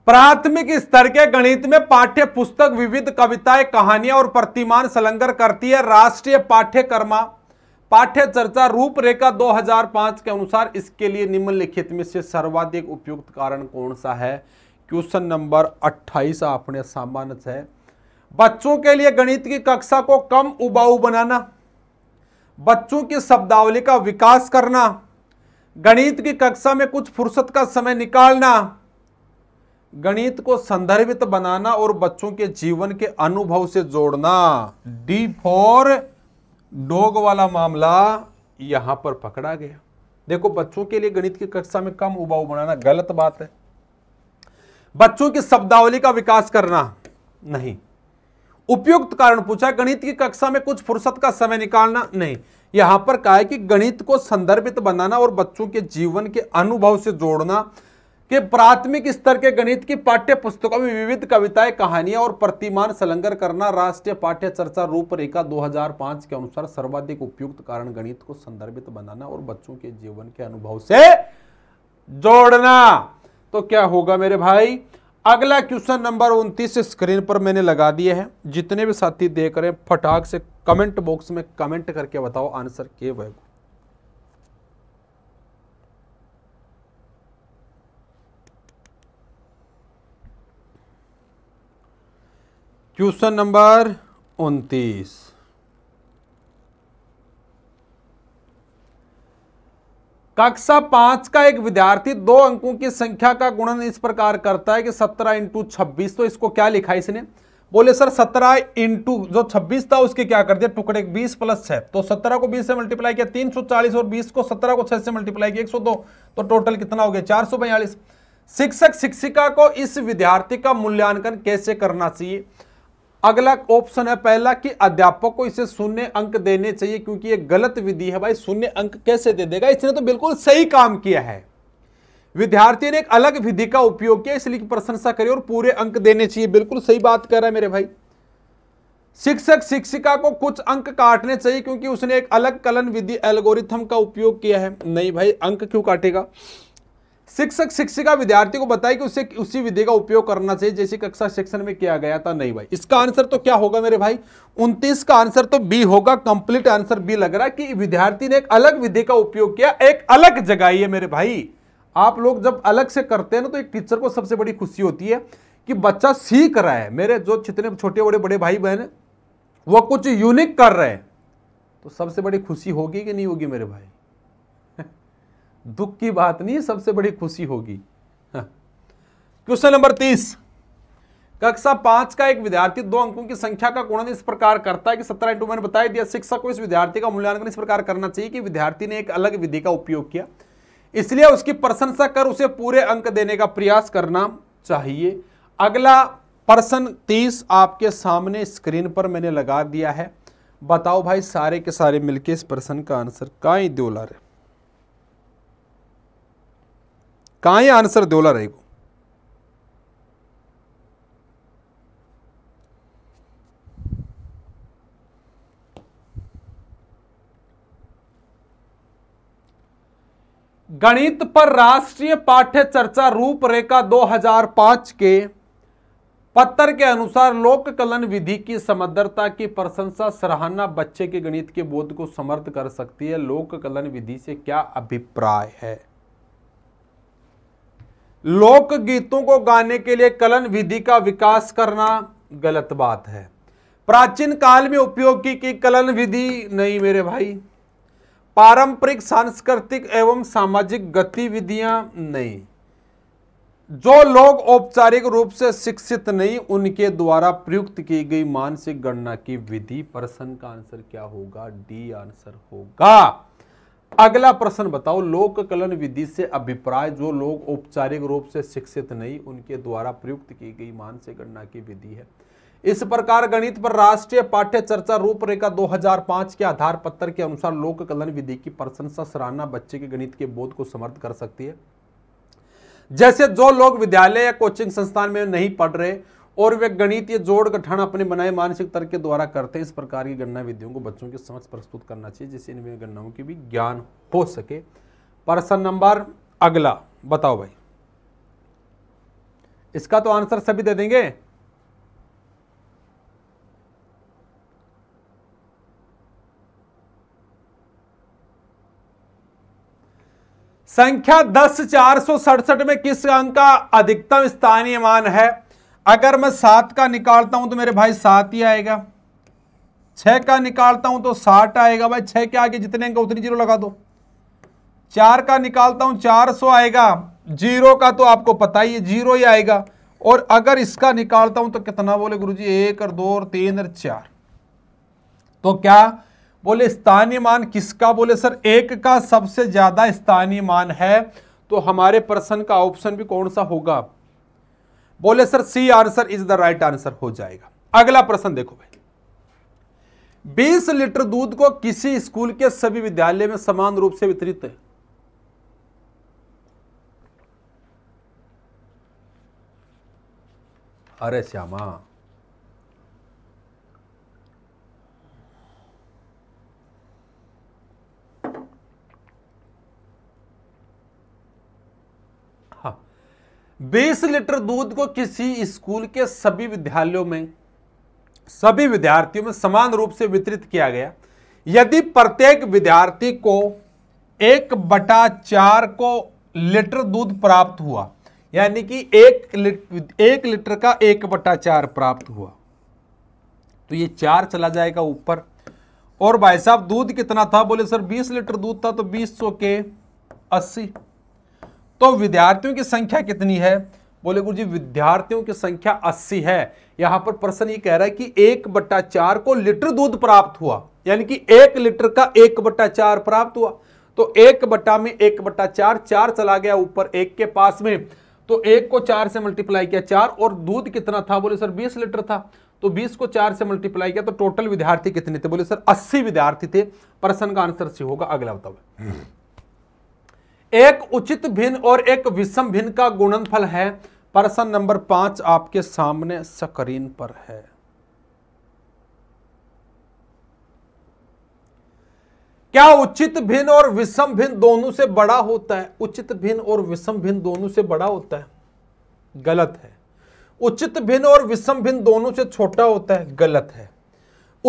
प्राथमिक स्तर के गणित में पाठ्य पुस्तक विविध कविताएं कहानियां और प्रतिमान संलंगर करती है राष्ट्रीय पाठ्यक्रमा पाठ्य चर्चा रूपरेखा 2005 के अनुसार इसके लिए निम्नलिखित में से सर्वाधिक उपयुक्त कारण कौन सा है क्वेश्चन नंबर 28 आपने सामान्य है बच्चों के लिए गणित की कक्षा को कम उबाऊ बनाना बच्चों की शब्दावली का विकास करना गणित की कक्षा में कुछ फुर्सत का समय निकालना गणित को संदर्भित बनाना और बच्चों के जीवन के अनुभव से जोड़ना डी फॉर डोग वाला मामला यहां पर पकड़ा गया देखो बच्चों के लिए गणित की कक्षा में कम उबाऊ बनाना गलत बात है बच्चों की शब्दावली का विकास करना नहीं उपयुक्त कारण पूछा गणित की कक्षा में कुछ फुर्सत का समय निकालना नहीं यहां पर कहा है कि गणित को संदर्भित बनाना और बच्चों के जीवन के अनुभव से जोड़ना कि प्राथमिक स्तर के गणित की पाठ्य पुस्तकों में विविध कविताएं कहानियां और प्रतिमान संलग्न करना राष्ट्रीय पाठ्य चर्चा रूपरेखा 2005 के अनुसार सर्वाधिक उपयुक्त कारण गणित को संदर्भित बनाना और बच्चों के जीवन के अनुभव से जोड़ना तो क्या होगा मेरे भाई अगला क्वेश्चन नंबर उनतीस स्क्रीन पर मैंने लगा दिए हैं जितने भी साथी देख रहे हैं फटाक से कमेंट बॉक्स में कमेंट करके बताओ आंसर के वह क्वेश्चन नंबर उनतीस कक्षा पांच का एक विद्यार्थी दो अंकों की संख्या का गुणन इस प्रकार करता है कि सत्रह इंटू छब्बीस तो इसको क्या लिखा इसने बोले सर सत्रह इंटू जो छब्बीस था उसके क्या कर दिया टुकड़े बीस प्लस छह तो सत्रह को बीस से मल्टीप्लाई किया तीन सौ चालीस और बीस को सत्रह को छह से मल्टीप्लाई किया एक सौ दो तो टोटल कितना हो गया चार सौ बयालीस शिक्षक शिक्षिका को इस विद्यार्थी का मूल्यांकन कैसे करना चाहिए अगला ऑप्शन है पहला कि अध्यापक को इसे शून्य अंक देने चाहिए क्योंकि ये गलत विधि है भाई शून्य अंक कैसे दे देगा इसने तो बिल्कुल सही काम किया है विद्यार्थी ने एक अलग विधि का उपयोग किया इसलिए प्रशंसा करे और पूरे अंक देने चाहिए बिल्कुल सही बात कर रहा है मेरे भाई शिक्षक शिक्षिका को कुछ अंक काटने चाहिए क्योंकि उसने एक अलग कलन विधि एल्गोरिथम का उपयोग किया है नहीं भाई अंक क्यों काटेगा शिक्षक शिक्षिका विद्यार्थी को बताए कि उसे उसी विधि का उपयोग करना चाहिए जैसे कक्षा शिक्षण में किया गया था नहीं भाई इसका आंसर तो क्या होगा मेरे भाई उन्तीस का आंसर तो बी होगा कंप्लीट आंसर बी लग रहा है कि विद्यार्थी ने एक अलग विधि का उपयोग किया एक अलग जगह है मेरे भाई आप लोग जब अलग से करते हैं ना तो एक टीचर को सबसे बड़ी खुशी होती है कि बच्चा सीख रहा है मेरे जो जितने छोटे बड़े बड़े भाई बहन वो कुछ यूनिक कर रहे हैं तो सबसे बड़ी खुशी होगी कि नहीं होगी मेरे भाई दुख की बात नहीं सबसे बड़ी खुशी होगी हाँ। क्वेश्चन नंबर तीस कक्षा पांच का एक विद्यार्थी दो अंकों की संख्या का गुणन इस प्रकार करता है कि सत्रह इंटू मैंने बताया दिया शिक्षक को इस विद्यार्थी का मूल्यांकन इस प्रकार करना चाहिए कि विद्यार्थी ने एक अलग विधि का उपयोग किया इसलिए उसकी प्रशंसा कर उसे पूरे अंक देने का प्रयास करना चाहिए अगला प्रश्न तीस आपके सामने स्क्रीन पर मैंने लगा दिया है बताओ भाई सारे के सारे मिलके इस प्रश्न का आंसर का ही दो ला रहे ये आंसर दोला रहेगा गणित पर राष्ट्रीय पाठ्य चर्चा रूपरेखा 2005 के पत्र के अनुसार लोक कलन विधि की समग्रता की प्रशंसा सराहना बच्चे के गणित के बोध को समर्थ कर सकती है लोक कलन विधि से क्या अभिप्राय है लोक गीतों को गाने के लिए कलन विधि का विकास करना गलत बात है प्राचीन काल में उपयोग की, कि कलन विधि नहीं मेरे भाई पारंपरिक सांस्कृतिक एवं सामाजिक गतिविधियां नहीं जो लोग औपचारिक रूप से शिक्षित नहीं उनके द्वारा प्रयुक्त की गई मानसिक गणना की विधि प्रश्न का आंसर क्या होगा डी आंसर होगा अगला प्रश्न बताओ लोक कलन विधि से अभिप्राय जो लोग औपचारिक रूप से शिक्षित नहीं उनके द्वारा प्रयुक्त की गई मान से गणना की विधि है इस प्रकार गणित पर राष्ट्रीय पाठ्य चर्चा रूपरेखा 2005 के आधार पत्र के अनुसार लोक कलन विधि की प्रशंसा सराहना बच्चे के गणित के बोध को समर्थ कर सकती है जैसे जो लोग विद्यालय या कोचिंग संस्थान में नहीं पढ़ रहे और वे गणितीय जोड़ गठन अपने बनाए मानसिक तर्क के द्वारा करते हैं इस प्रकार की गणना विधियों को बच्चों के समक्ष प्रस्तुत करना चाहिए जिससे इनमें गणनाओं की भी ज्ञान हो सके प्रश्न नंबर अगला बताओ भाई इसका तो आंसर सभी दे देंगे संख्या दस चार सौ सड़सठ में किस अंक का अधिकतम स्थानीय मान है अगर मैं सात का निकालता हूं तो मेरे भाई सात ही आएगा छह का निकालता हूं तो साठ आएगा भाई छह के आगे जितने अंक उतनी जीरो लगा दो चार का निकालता हूं चार सौ आएगा जीरो का तो आपको पता ही है जीरो ही आएगा और अगर इसका निकालता हूं तो कितना बोले गुरुजी एक और दो और तीन और चार तो क्या बोले स्थानीय मान किसका बोले सर एक का सबसे ज्यादा स्थानीय मान है तो हमारे प्रश्न का ऑप्शन भी कौन सा होगा बोले sir C answer is the right answer हो जाएगा अगला प्रश्न देखो भाई 20 लीटर दूध को किसी स्कूल के सभी विद्यालय में समान रूप से वितरित है अरे श्यामा 20 लीटर दूध को किसी स्कूल के सभी विद्यालयों में सभी विद्यार्थियों में समान रूप से वितरित किया गया यदि प्रत्येक विद्यार्थी को एक बटा चार को लीटर दूध प्राप्त हुआ यानी कि एक लिटर एक लीटर का एक बटा चार प्राप्त हुआ तो ये चार चला जाएगा ऊपर और भाई साहब दूध कितना था बोले सर 20 लीटर दूध था तो बीस सौ के अस्सी तो विद्यार्थियों की संख्या कितनी है बोले गुरु जी विद्यार्थियों की संख्या अस्सी है यहां पर प्रश्न ये कह रहा है कि एक बट्टा चार को लीटर दूध प्राप्त हुआ यानी कि एक लीटर का एक बट्टा चार प्राप्त हुआ तो एक बट्टा में एक बट्टा चार चार चला गया ऊपर एक के पास में तो एक को चार से मल्टीप्लाई किया चार और दूध कितना था बोले सर बीस लीटर था तो बीस को चार से मल्टीप्लाई किया तो टोटल विद्यार्थी कितने थे बोले सर अस्सी विद्यार्थी थे प्रश्न का आंसर सी होगा अगला बताओ हम्म। एक उचित भिन्न और एक विषम भिन्न का गुणनफल है प्रश्न नंबर पांच आपके सामने स्क्रीन पर है क्या उचित भिन्न और विषम भिन्न दोनों से बड़ा होता है उचित भिन्न और विषम भिन्न दोनों से बड़ा होता है गलत है उचित भिन्न और विषम भिन्न दोनों से छोटा होता है गलत है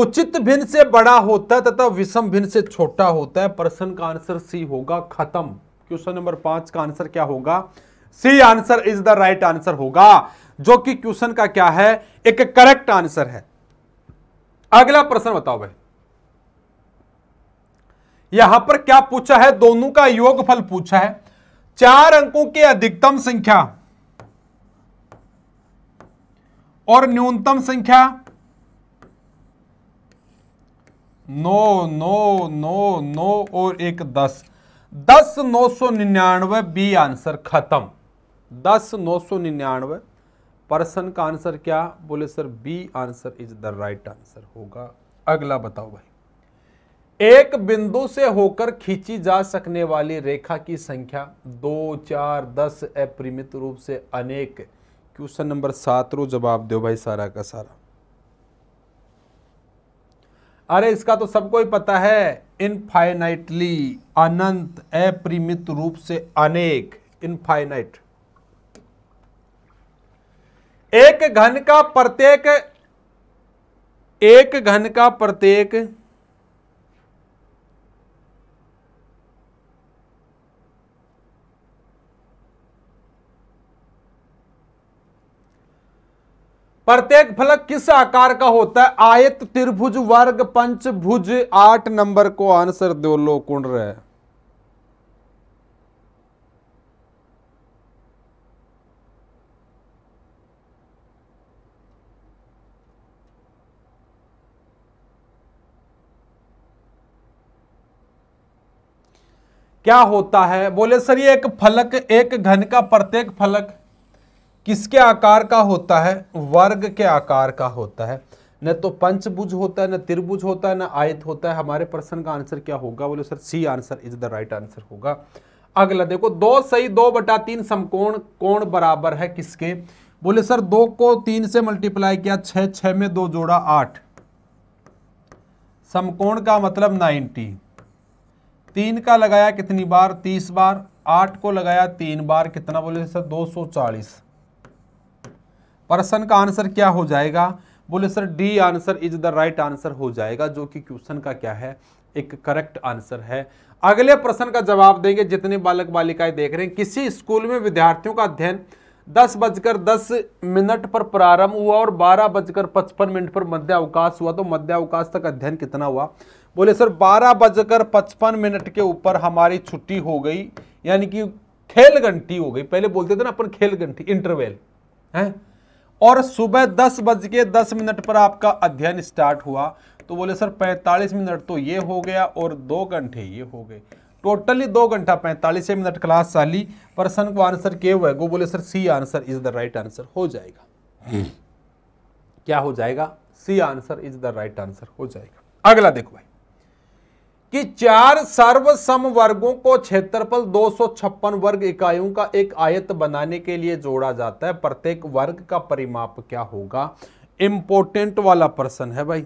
उचित भिन्न से बड़ा होता है तथा विषम भिन्न से छोटा होता है प्रश्न का आंसर सी होगा खत्म क्वेश्चन नंबर पांच का आंसर क्या होगा C answer is the right answer होगा जो कि क्वेश्चन का क्या है एक करेक्ट आंसर है अगला प्रश्न बताओ भाई यहां पर क्या पूछा है दोनों का योगफल पूछा है चार अंकों की अधिकतम संख्या और न्यूनतम संख्या नो नो नो नो और एक दस दस नौ सौ निन्यानवे बी आंसर खत्म दस नौ सौ निन्यानवे पर्सन का आंसर क्या बोले sir B answer is the right answer होगा अगला बताओ भाई एक बिंदु से होकर खींची जा सकने वाली रेखा की संख्या दो चार दस अपरिमित रूप से अनेक क्वेश्चन नंबर सात रो जवाब दो भाई सारा का सारा अरे इसका तो सबको ही पता है इनफाइनाइटली अनंत अपरिमित रूप से अनेक इनफाइनाइट एक घन का प्रत्येक एक घन का प्रत्येक प्रत्येक फलक किस आकार का होता है आयत त्रिभुज वर्ग पंचभुज आठ नंबर को आंसर दो लो कुंड रहे क्या होता है बोले सर ये एक फलक एक घन का प्रत्येक फलक किसके आकार का होता है वर्ग के आकार का होता है न तो पंचभुज होता है न त्रिभुज होता है न आयत होता है हमारे प्रश्न का आंसर क्या होगा बोले sir C answer is the right answer होगा अगला देखो दो सही दो बटा तीन समकोण कोण बराबर है किसके बोले सर दो को तीन से मल्टीप्लाई किया छह छह में दो जोड़ा आठ समकोण का मतलब नाइनटी तीन का लगाया कितनी बार तीस बार आठ को लगाया तीन बार कितना बोले सर दो सौ चालीस पर्सन का आंसर क्या हो जाएगा बोले sir D answer is the right answer हो जाएगा जो कि क्वेश्चन का क्या है एक करेक्ट आंसर है अगले प्रश्न का जवाब देंगे जितने बालक बालिकाएं देख रहे हैं किसी स्कूल में विद्यार्थियों का अध्ययन दस बजकर दस मिनट पर प्रारंभ हुआ और बारह बजकर पचपन मिनट पर मध्यावकाश हुआ तो मध्यावकाश तक अध्ययन कितना हुआ बोले सर बारह बजकर पचपन मिनट के ऊपर हमारी छुट्टी हो गई यानी कि खेल घंटी हो गई पहले बोलते थे ना अपन खेल घंटी इंटरवेल है और सुबह दस बज के दस मिनट पर आपका अध्ययन स्टार्ट हुआ तो बोले सर 45 मिनट तो ये हो गया और दो घंटे ये हो गए टोटली दो घंटा पैंतालीस मिनट क्लास चाली पर्सन को आंसर के हुआ वो बोले sir C answer is the right answer हो जाएगा हम्म। क्या हो जाएगा C answer is the right answer हो जाएगा अगला देखो कि चार सर्वसम वर्गों को क्षेत्रफल दो वर्ग इकाइयों का एक आयत बनाने के लिए जोड़ा जाता है प्रत्येक वर्ग का परिमाप क्या होगा इंपोर्टेंट वाला प्रश्न है भाई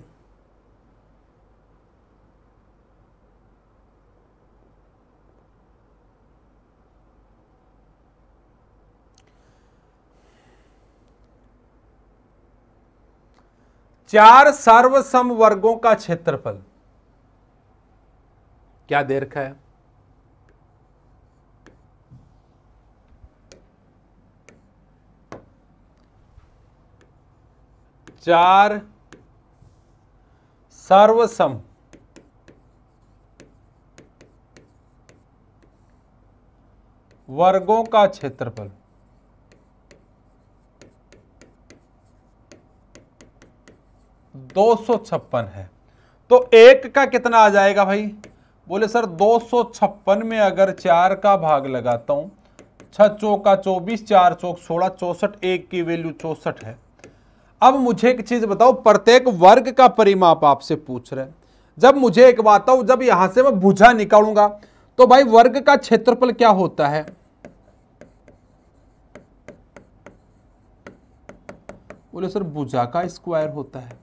चार सर्वसम वर्गों का क्षेत्रफल क्या दे रखा है चार सर्वसम वर्गों का क्षेत्रफल दो सौ छप्पन है तो एक का कितना आ जाएगा भाई बोले सर दो में अगर चार का भाग लगाता हूँ चौक चौका चौबीस चार चौक सोलह चौसठ एक की वैल्यू चौसठ है अब मुझे एक चीज़ बताओ प्रत्येक वर्ग का परिमाप आपसे पूछ रहे जब मुझे एक बात हो जब यहां से मैं भुजा निकालूंगा तो भाई वर्ग का क्षेत्रफल क्या होता है बोले सर भुजा का स्क्वायर होता है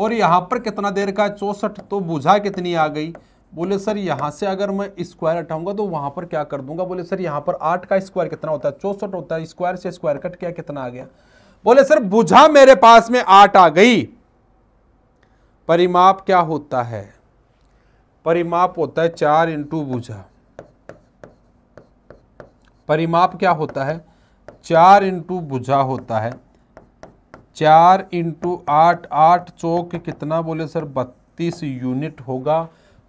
और यहाँ पर कितना देर का है चौंसठ तो बुझा कितनी आ गई बोले सर यहाँ से अगर मैं स्क्वायर हटाऊंगा तो वहाँ पर क्या कर दूंगा बोले सर यहाँ पर आठ का स्क्वायर कितना होता है चौंसठ होता है स्क्वायर से स्क्वायर कट क्या कितना आ गया बोले सर बुझा मेरे पास में आठ आ गई परिमाप क्या होता है परिमाप होता है चार इंटू बुझा परिमाप क्या होता है चार इंटू बुझा होता है चार इंटू आठ आठ चौक कितना बोले सर बत्तीस यूनिट होगा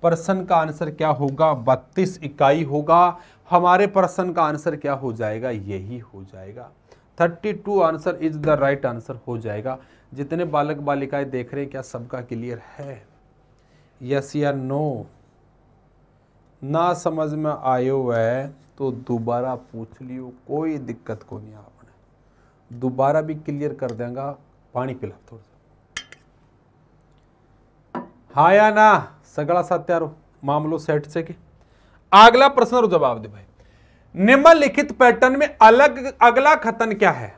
प्रश्न का आंसर क्या होगा बत्तीस इकाई होगा हमारे प्रश्न का आंसर क्या हो जाएगा यही हो जाएगा thirty two answer is the right answer हो जाएगा जितने बालक बालिकाएं देख रहे हैं क्या सबका क्लियर है यस या नो ना समझ में आयो है तो दोबारा पूछ लियो कोई दिक्कत को नहीं आप दोबारा भी क्लियर कर देंगे पानी पिला थोड़ा हाँ या ना सगड़ा हो मामलो सेट से के अगला प्रश्न और जवाब दे भाई निम्नलिखित पैटर्न में अलग अगला कथन क्या है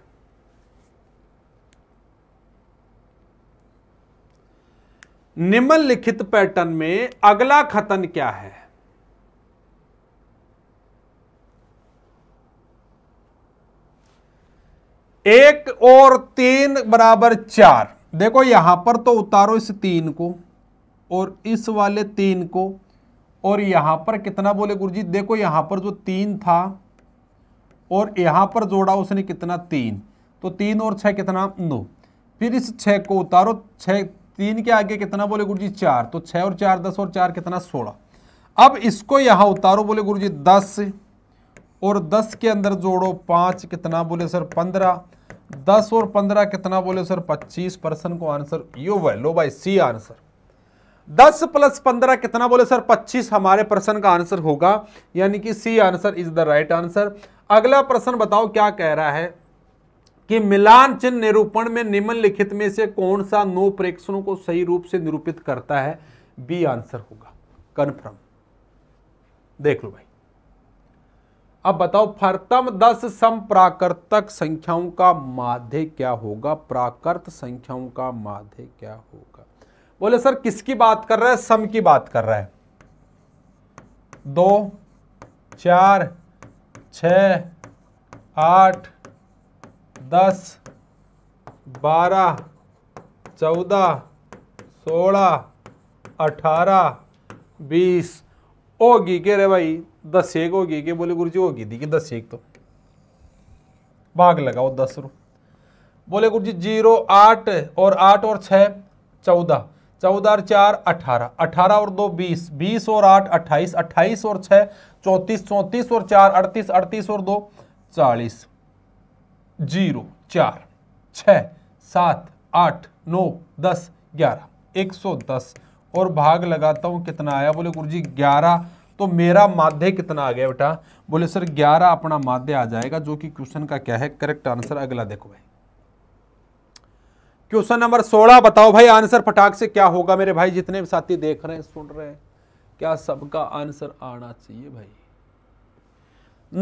निम्नलिखित पैटर्न में अगला कथन क्या है एक और तीन बराबर चार देखो यहां पर तो उतारो इस तीन को और इस वाले तीन को और यहां पर कितना बोले गुरु जी देखो यहां पर जो तीन था और यहां पर जोड़ा उसने कितना तीन तो तीन और छः कितना नौ फिर इस छः को उतारो छः तीन के आगे कितना बोले गुरु जी चार तो छः और चार दस और चार कितना सोलह अब इसको यहाँ उतारो बोले गुरु जी दस और दस के अंदर जोड़ो पांच कितना बोले सर पंद्रह दस और पंद्रह कितना बोले सर पच्चीस परसेंट को आंसर यो है लो भाई सी आंसर दस प्लस पंद्रह कितना बोले सर पच्चीस हमारे प्रश्न का आंसर होगा यानी कि C answer is the right answer अगला प्रश्न बताओ क्या कह रहा है कि मिलान चिन्ह निरूपण में निम्नलिखित में से कौन सा नो प्रेक्षणों को सही रूप से निरूपित करता है बी आंसर होगा कन्फर्म देख लो भाई अब बताओ प्रथम दस संप्राकृतक संख्याओं का माध्य क्या होगा प्राकृत संख्याओं का माध्य क्या होगा बोले सर किसकी बात कर रहा है सम की बात कर रहा है दो चार छ आठ दस बारह चौदह सोलह अठारह बीस ओ गी के रे भाई दस एक होगी कि बोले गुरु जी होगी दी कि दस एक तो भाग लगाओ दस रो बोले गुरु जी जीरो आठ और आठ और छः चौदह चौदह और चार अठारह अठारह और दो बीस बीस और आठ अट्ठाईस अट्ठाईस और छः चौंतीस चौंतीस और चार अड़तीस अड़तीस और दो चालीस जीरो चार छः सात आठ नौ दस ग्यारह एक सौ दस और भाग लगाता हूँ कितना आया बोले गुरु जी ग्यारह तो मेरा माध्य कितना आ गया बेटा बोले सर ग्यारह अपना माध्य आ जाएगा जो कि क्वेश्चन का क्या है करेक्ट आंसर अगला देखो भाई क्वेश्चन नंबर सोलह बताओ भाई आंसर फटाक से क्या होगा मेरे भाई जितने भी साथी देख रहे हैं सुन रहे हैं क्या सबका आंसर आना चाहिए भाई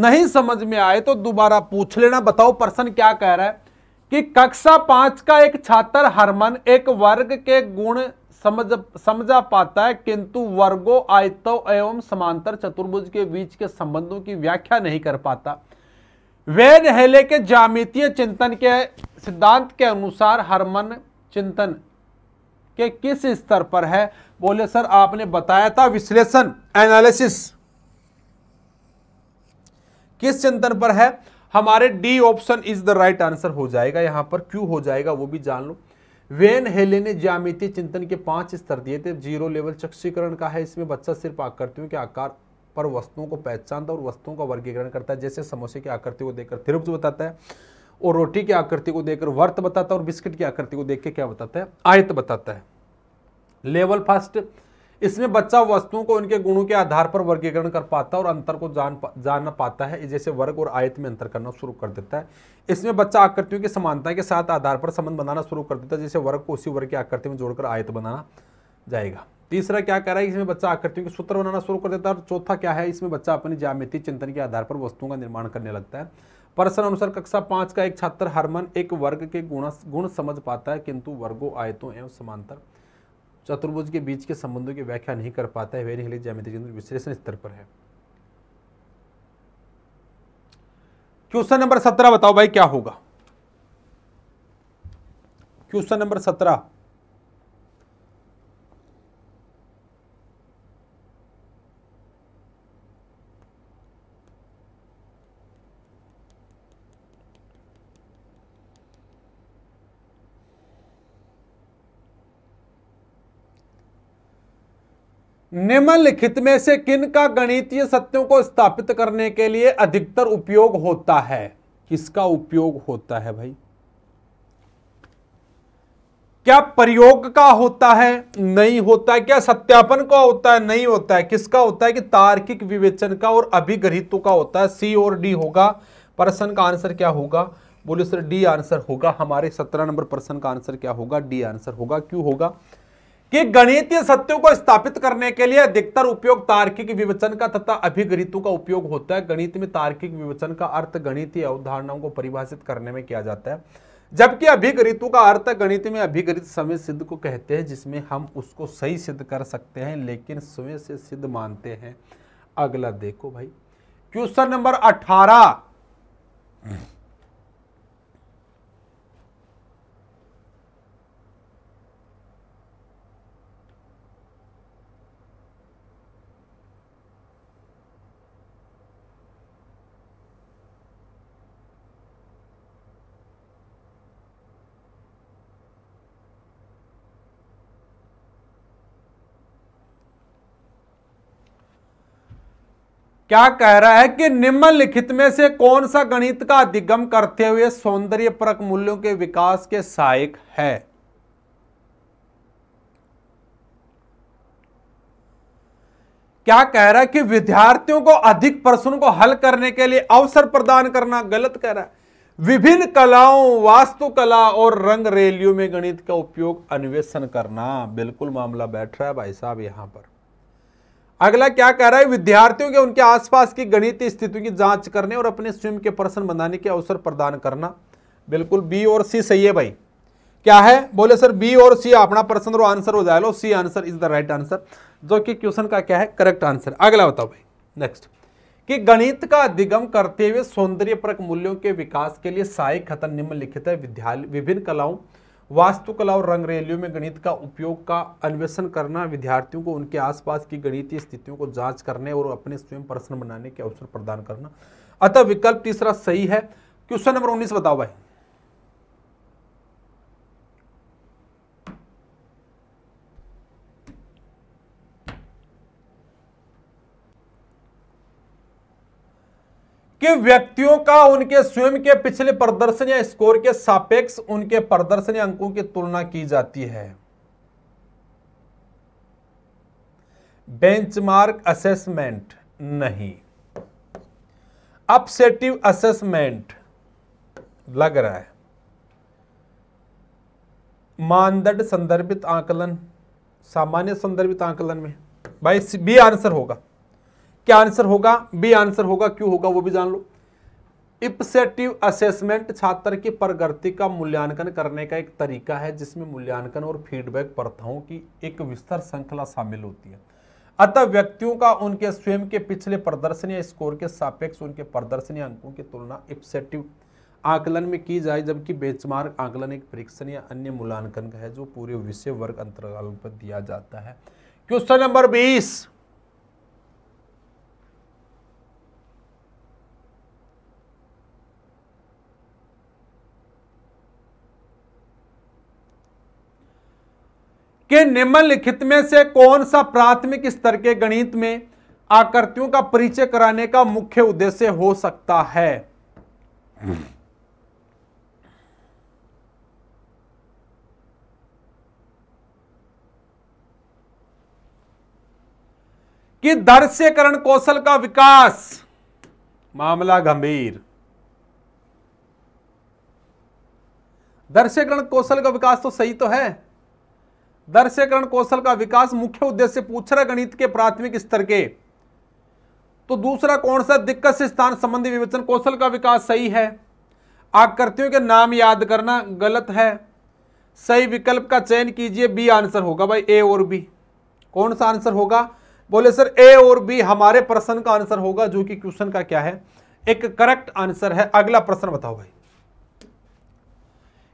नहीं समझ में आए तो दोबारा पूछ लेना बताओ पर्सन क्या कह रहा है कि कक्षा पांच का एक छात्र हरमन एक वर्ग के गुण समझ समझा पाता है किंतु वर्गो आयतव एवं समांतर चतुर्भुज के बीच के संबंधों की व्याख्या नहीं कर पाता वेन हेले के जामितीय चिंतन के सिद्धांत के अनुसार हरमन चिंतन के किस स्तर पर है बोले सर आपने बताया था विश्लेषण एनालिसिस किस चिंतन पर है हमारे D option is the right answer हो जाएगा यहां पर क्यू हो जाएगा वो भी जान लो वेन हेले ने ज्यामिति चिंतन के पांच स्तर दिए थे जीरो लेवल चक्षीकरण का है इसमें बच्चा सिर्फ आकृतियों के आकार पर वस्तुओं को पहचानता और वस्तुओं का वर्गीकरण करता है जैसे समोसे की आकृति को देखकर तिरुप्त बताता है और रोटी की आकृति को देखकर वर्त बताता है और बिस्किट की आकृति को देख के क्या बताता है आयत बताता है लेवल फर्स्ट इसमें बच्चा वस्तुओं को उनके गुणों के आधार पर वर्गीकरण कर पाता है और अंतर को जान जान पाता है जैसे वर्ग और आयत में अंतर करना शुरू कर देता है इसमें बच्चा आकृतियों की समानता के साथ आधार पर संबंध बनाना शुरू कर देता है जैसे वर्ग को उसी वर्ग की आकृति में जोड़कर आयत बनाना जाएगा तीसरा क्या कह रहा है इसमें बच्चा आकृतियों के सूत्र बनाना शुरू कर देता है और चौथा क्या है इसमें बच्चा अपनी जामिति चिंतन के आधार पर वस्तुओं का निर्माण करने लगता है प्रश्न अनुसार कक्षा पांच का एक छात्र हरमन एक वर्ग के गुण गुण समझ पाता है किंतु वर्गों आयतों एवं समांतर चतुर्भुज के बीच के संबंधों की व्याख्या नहीं कर पाता है वेरी हेलिक ज्यामिति विश्लेषण स्तर पर है क्वेश्चन नंबर सत्रह बताओ भाई क्या होगा क्वेश्चन नंबर सत्रह निम्नलिखित में से किन का गणितीय सत्यों को स्थापित करने के लिए अधिकतर उपयोग होता है किसका उपयोग होता है भाई क्या प्रयोग का होता है नहीं होता है क्या सत्यापन का होता है नहीं होता है किसका होता है कि तार्किक विवेचन का और अभिग्रहित्व का होता है सी और डी होगा प्रश्न का आंसर क्या होगा बोलिए सर डी आंसर होगा हमारे सत्रह नंबर प्रश्न का आंसर क्या होगा डी आंसर होगा क्यों होगा कि गणितीय सत्यों को स्थापित करने के लिए अधिकतर उपयोग तार्किक विवचन का तथा अभिगृतु का उपयोग होता है गणित में तार्किक विवचन का अर्थ गणितीय अवधारणाओं को परिभाषित करने में किया जाता है जबकि अभिगृतु का अर्थ गणित में अभिगृत समय सिद्ध को कहते हैं जिसमें हम उसको सही सिद्ध कर सकते हैं लेकिन स्वयं से सिद्ध मानते हैं अगला देखो भाई क्वेश्चन नंबर अठारह क्या कह रहा है कि निम्नलिखित में से कौन सा गणित का अधिगम करते हुए सौंदर्य परक मूल्यों के विकास के सहायक है क्या कह रहा है कि विद्यार्थियों को अधिक प्रश्नों को हल करने के लिए अवसर प्रदान करना गलत कह रहा है विभिन्न कलाओं वास्तुकला और रंग रैलियों में गणित का उपयोग अन्वेषण करना बिल्कुल मामला बैठ रहा है भाई साहब यहां पर अगला क्या कह रहा है विद्यार्थियों के उनके आसपास की गणित स्थितियों की जांच करने और अपने स्वयं के प्रश्न बनाने के अवसर प्रदान करना बिल्कुल बी और सी सही है भाई क्या है बोले सर बी और सी अपना प्रश्न और तो आंसर हो जाए C answer is the right answer जो कि क्वेश्चन का क्या है करेक्ट आंसर अगला बताओ भाई नेक्स्ट कि गणित का अधिगम करते हुए सौंदर्य परक मूल्यों के विकास के लिए सहायक खतन निम्नलिखित है विद्यालय विभिन्न कलाओं वास्तुकला और रंगरेलियों में गणित का उपयोग का अन्वेषण करना विद्यार्थियों को उनके आसपास की गणितीय स्थितियों को जांच करने और अपने स्वयं प्रश्न बनाने के अवसर प्रदान करना अतः विकल्प तीसरा सही है क्वेश्चन नंबर उन्नीस बताओ भाई कि व्यक्तियों का उनके स्वयं के पिछले प्रदर्शन या स्कोर के सापेक्ष उनके प्रदर्शन या अंकों की तुलना की जाती है बेंचमार्क असेसमेंट नहीं अपसेटिव असेसमेंट लग रहा है मानदंड संदर्भित आंकलन सामान्य संदर्भित आंकलन में भाई बी आंसर होगा क्या आंसर होगा बी आंसर होगा क्यों होगा वो भी जान लो इप्सेटिव असेसमेंट छात्र की प्रगति का मूल्यांकन करने का एक तरीका है जिसमें मूल्यांकन और फीडबैक प्रथाओं की एक विस्तर श्रृंखला शामिल होती है अतः व्यक्तियों का उनके स्वयं के पिछले प्रदर्शन या स्कोर के सापेक्ष उनके प्रदर्शन या अंकों की तुलना इप्सेटिव आकलन में की जाए जबकि बेंचमार्क आकलन एक परीक्षण या अन्य मूल्यांकन का है जो पूरे विषय वर्ग अंतराल पर दिया जाता है क्वेश्चन नंबर बीस कि निम्नलिखित में से कौन सा प्राथमिक स्तर के गणित में आकृतियों का परिचय कराने का मुख्य उद्देश्य हो सकता है कि दर्श्यकरण कौशल का विकास मामला गंभीर दर्श्यकरण कौशल का विकास तो सही तो है दर्शकरण कौशल का विकास मुख्य उद्देश्य पूछ रहा गणित के प्राथमिक स्तर के तो दूसरा कौन सा दिक्कत से स्थान संबंधी विवेचन कौशल का विकास सही है आकृतियों के नाम याद करना गलत है सही विकल्प का चयन कीजिए बी आंसर होगा भाई ए और बी कौन सा आंसर होगा बोले सर ए और बी हमारे प्रश्न का आंसर होगा जो कि क्वेश्चन का क्या है एक करेक्ट आंसर है अगला प्रश्न बताओ भाई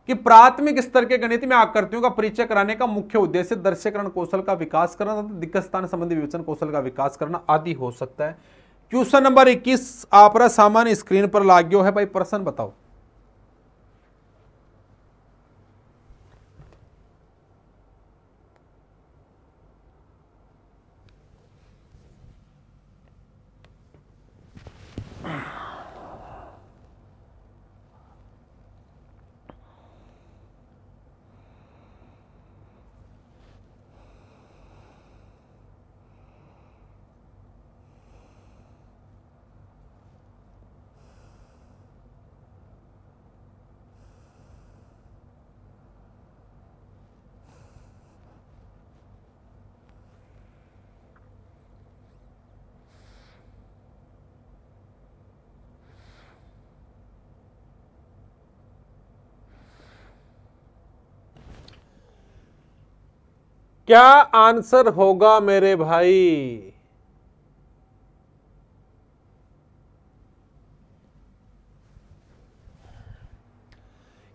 कि प्राथमिक स्तर के गणित में आकृतियों का परिचय कराने का मुख्य उद्देश्य दृश्यकरण कौशल का विकास करना तथा दिग्गज स्थान संबंधी विवेचन कौशल का विकास करना आदि हो सकता है क्वेश्चन नंबर 21 आपरा सामान्य स्क्रीन पर लाग्यो है भाई प्रश्न बताओ क्या आंसर होगा मेरे भाई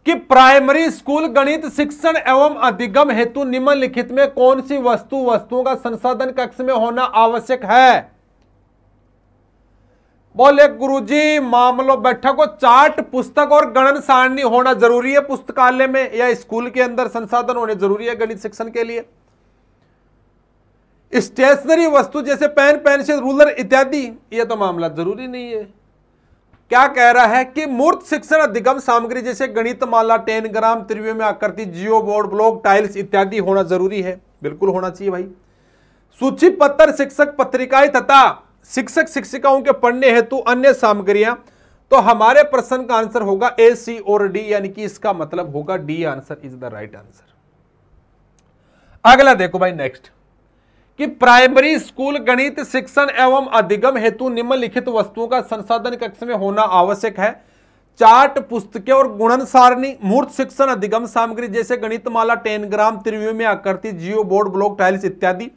कि प्राइमरी स्कूल गणित शिक्षण एवं अधिगम हेतु निम्नलिखित में कौन सी वस्तु वस्तुओं का संसाधन कक्ष में होना आवश्यक है बोले गुरुजी मामलों बैठक को चार्ट पुस्तक और गणन सारणी होना जरूरी है पुस्तकालय में या स्कूल के अंदर संसाधन होने जरूरी है गणित शिक्षण के लिए स्टेशनरी वस्तु जैसे पेन पेंसिल रूलर इत्यादि यह तो मामला जरूरी नहीं है क्या कह रहा है कि मूर्त शिक्षण अधिगम सामग्री जैसे गणित माला टेन ग्राम त्रिव्य में आकृति जियो बोर्ड ब्लॉक टाइल्स इत्यादि होना जरूरी है बिल्कुल होना चाहिए भाई सूची पत्र शिक्षक पत्रिकाएं तथा शिक्षक शिक्षिकाओं के पढ़ने हेतु अन्य सामग्रियां तो हमारे प्रश्न का आंसर होगा ए सी और डी यानी कि इसका मतलब होगा D answer is the right answer अगला देखो भाई नेक्स्ट कि प्राइमरी स्कूल गणित शिक्षण एवं अधिगम हेतु निम्नलिखित वस्तुओं का संसाधन कक्ष में होना आवश्यक है चार्ट पुस्तकें और गुणन सारणी मूर्त शिक्षण अधिगम सामग्री जैसे गणित माला टेनग्राम त्रिव्यू में आकृति जियो बोर्ड ब्लॉक टाइल्स इत्यादि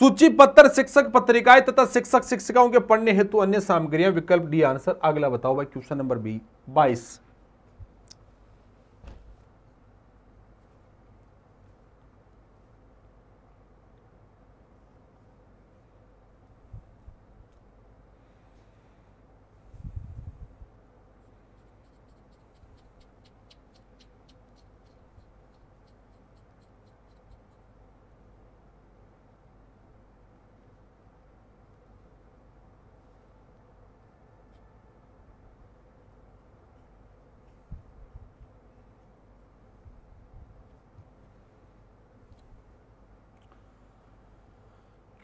सूची पत्र शिक्षक पत्रिकाएं तथा शिक्षक शिक्षिकाओं के पढ़ने हेतु अन्य सामग्रियां विकल्प डी आंसर अगला बताओ भाई क्वेश्चन नंबर बी बाईस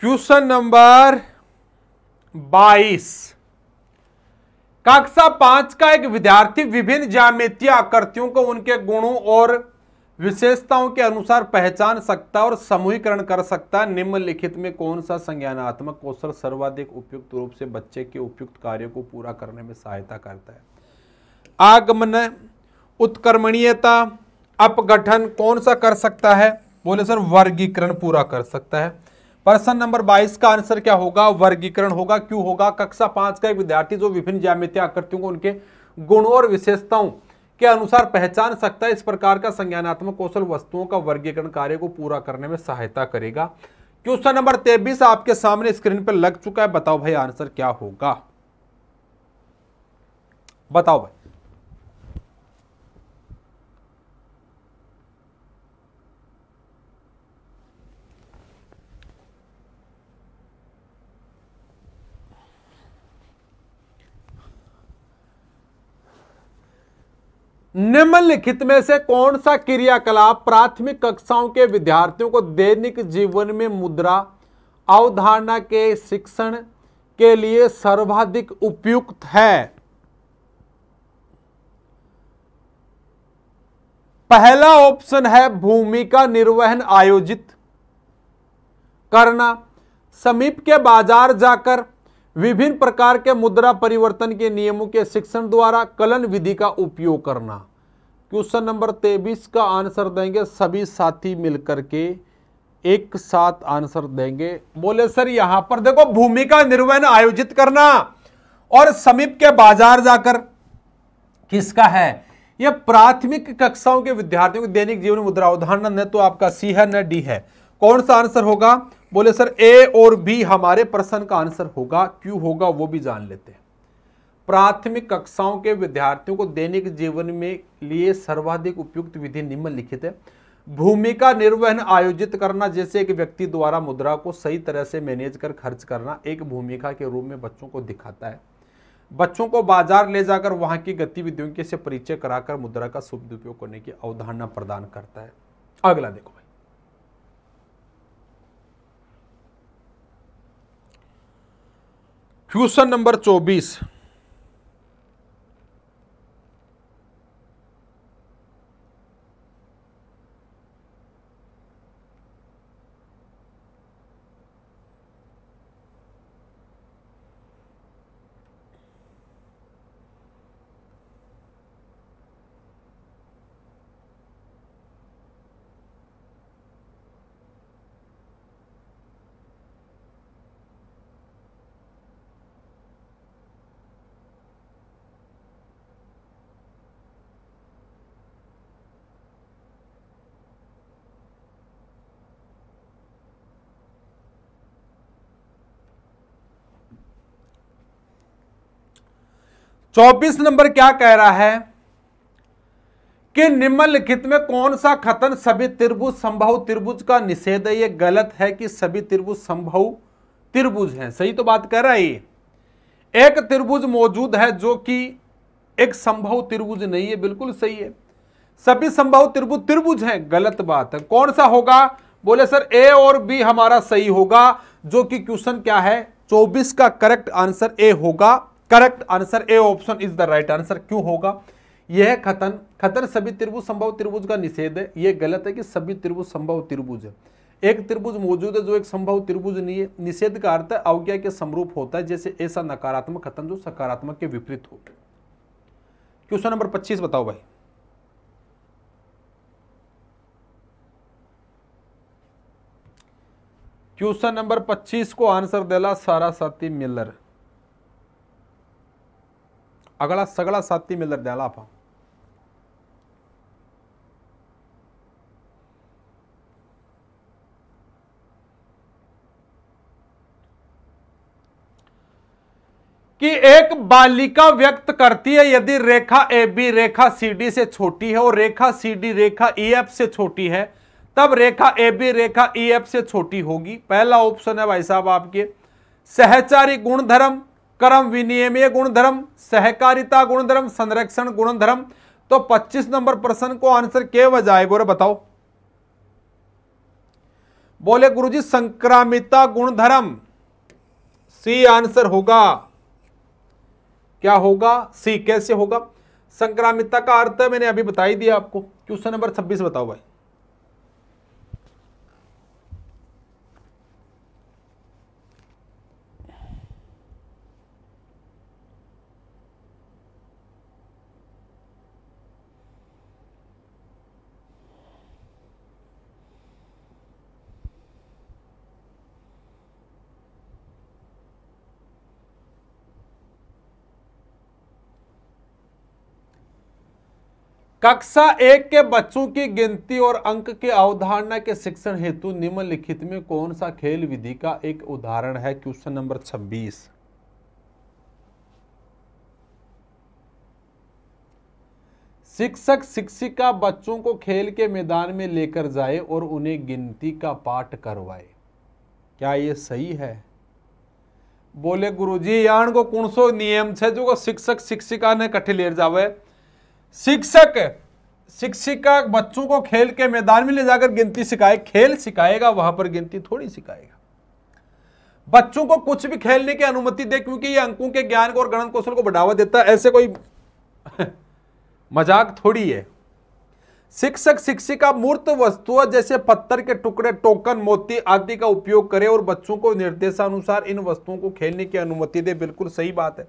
क्वेश्चन नंबर 22 कक्षा पांच का एक विद्यार्थी विभिन्न जामितीय आकृतियों को उनके गुणों और विशेषताओं के अनुसार पहचान सकता और समूहीकरण कर सकता निम्नलिखित में कौन सा संज्ञानात्मक कौशल सर्वाधिक उपयुक्त रूप से बच्चे के उपयुक्त कार्य को पूरा करने में सहायता करता है आगमन उत्कर्मणीयता अपगठन कौन सा कर सकता है बोले सर वर्गीकरण पूरा कर सकता है प्रश्न नंबर 22 का आंसर क्या होगा वर्गीकरण होगा क्यों होगा कक्षा पांच का एक विद्यार्थी जो विभिन्न ज्यामितीय आकृतियों को उनके गुणों और विशेषताओं के अनुसार पहचान सकता है इस प्रकार का संज्ञानात्मक कौशल वस्तुओं का वर्गीकरण कार्य को पूरा करने में सहायता करेगा क्वेश्चन नंबर तेबीस आपके सामने स्क्रीन पर लग चुका है बताओ भाई आंसर क्या होगा बताओ भाई निम्नलिखित में से कौन सा क्रियाकलाप प्राथमिक कक्षाओं के विद्यार्थियों को दैनिक जीवन में मुद्रा अवधारणा के शिक्षण के लिए सर्वाधिक उपयुक्त है पहला ऑप्शन है भूमि का निर्वहन आयोजित करना समीप के बाजार जाकर विभिन्न प्रकार के मुद्रा परिवर्तन के नियमों के शिक्षण द्वारा कलन विधि का उपयोग करना क्वेश्चन नंबर तेबिस का आंसर देंगे सभी साथी मिलकर के एक साथ आंसर देंगे बोले सर यहां पर देखो भूमि का निर्वहन आयोजित करना और समीप के बाजार जाकर किसका है यह प्राथमिक कक्षाओं के विद्यार्थियों को दैनिक जीवन मुद्रा उदाहरण न तो आपका सी है न डी है कौन सा आंसर होगा बोले सर ए और बी हमारे प्रश्न का आंसर होगा क्यों होगा वो भी जान लेते हैं प्राथमिक कक्षाओं के विद्यार्थियों को दैनिक जीवन में लिए सर्वाधिक उपयुक्त विधि निम्नलिखित है भूमिका निर्वहन आयोजित करना जैसे एक व्यक्ति द्वारा मुद्रा को सही तरह से मैनेज कर खर्च करना एक भूमिका के रूप में बच्चों को दिखाता है बच्चों को बाजार ले जाकर वहां की गतिविधियों के से परिचय कराकर मुद्रा का उपयोग करने की अवधारणा प्रदान करता है अगला देखो क्वेश्चन नंबर 24 चौबीस नंबर क्या कह रहा है कि निम्नलिखित में कौन सा खतन सभी त्रिभुज संभव त्रिभुज का निषेध है यह गलत है कि सभी त्रिभुज संभव त्रिभुज हैं सही तो बात कह रहा है एक त्रिभुज मौजूद है जो कि एक संभव त्रिभुज नहीं है बिल्कुल सही है सभी संभव त्रिभुज त्रिभुज हैं गलत बात है कौन सा होगा बोले सर ए और बी हमारा सही होगा जो कि क्वेश्चन क्या है 24 का करेक्ट आंसर ए होगा correct answer A option is the right answer क्यों होगा यह है खतन खतन सभी त्रिभुज संभव त्रिभुज का निषेध है यह गलत है कि सभी त्रिभुज संभव त्रिभुज है एक त्रिभुज मौजूद है जो एक संभव त्रिभुज नहीं है निषेध का अर्थ अवज्ञा के समरूप होता है जैसे ऐसा नकारात्मक खतन जो सकारात्मक के विपरीत हो क्वेश्चन नंबर पच्चीस बताओ भाई क्वेश्चन नंबर पच्चीस को आंसर देला सारा साथी मिलर अगला सगला साथी मिल द्याला आप कि एक बालिका व्यक्त करती है यदि रेखा A B Rekha C D से छोटी है और रेखा सी डी रेखा ई एफ से छोटी है तब रेखा A B Rekha E F से छोटी होगी पहला ऑप्शन है भाई साहब आपके सहचारी गुणधर्म कर्म विनियमीय गुणधर्म सहकारिता गुणधर्म संरक्षण गुणधर्म तो 25 नंबर प्रश्न को आंसर के बजाय बोरे बताओ बोले गुरुजी संक्रामिता गुणधर्म सी आंसर होगा क्या होगा सी कैसे होगा संक्रामिता का अर्थ मैंने अभी बता ही दिया आपको क्वेश्चन नंबर 26 बताओ भाई कक्षा एक के बच्चों की गिनती और अंक के अवधारणा के शिक्षण हेतु निम्नलिखित में कौन सा खेल विधि का एक उदाहरण है क्वेश्चन नंबर 26 शिक्षक शिक्षिका बच्चों को खेल के मैदान में लेकर जाए और उन्हें गिनती का पाठ करवाए क्या ये सही है बोले गुरुजी यान को कौन सो नियम है जो शिक्षक शिक्षिका ने कठे ले जावे शिक्षक शिक्षिका बच्चों को खेल के मैदान में ले जाकर गिनती सिखाए खेल सिखाएगा वहां पर गिनती थोड़ी सिखाएगा बच्चों को कुछ भी खेलने की अनुमति दे क्योंकि ये अंकों के ज्ञान को और गणन कौशल को बढ़ावा देता है ऐसे कोई मजाक थोड़ी है शिक्षक शिक्षिका मूर्त वस्तुओं जैसे पत्थर के टुकड़े टोकन मोती आदि का उपयोग करे और बच्चों को निर्देशानुसार इन वस्तुओं को खेलने की अनुमति दे बिल्कुल सही बात है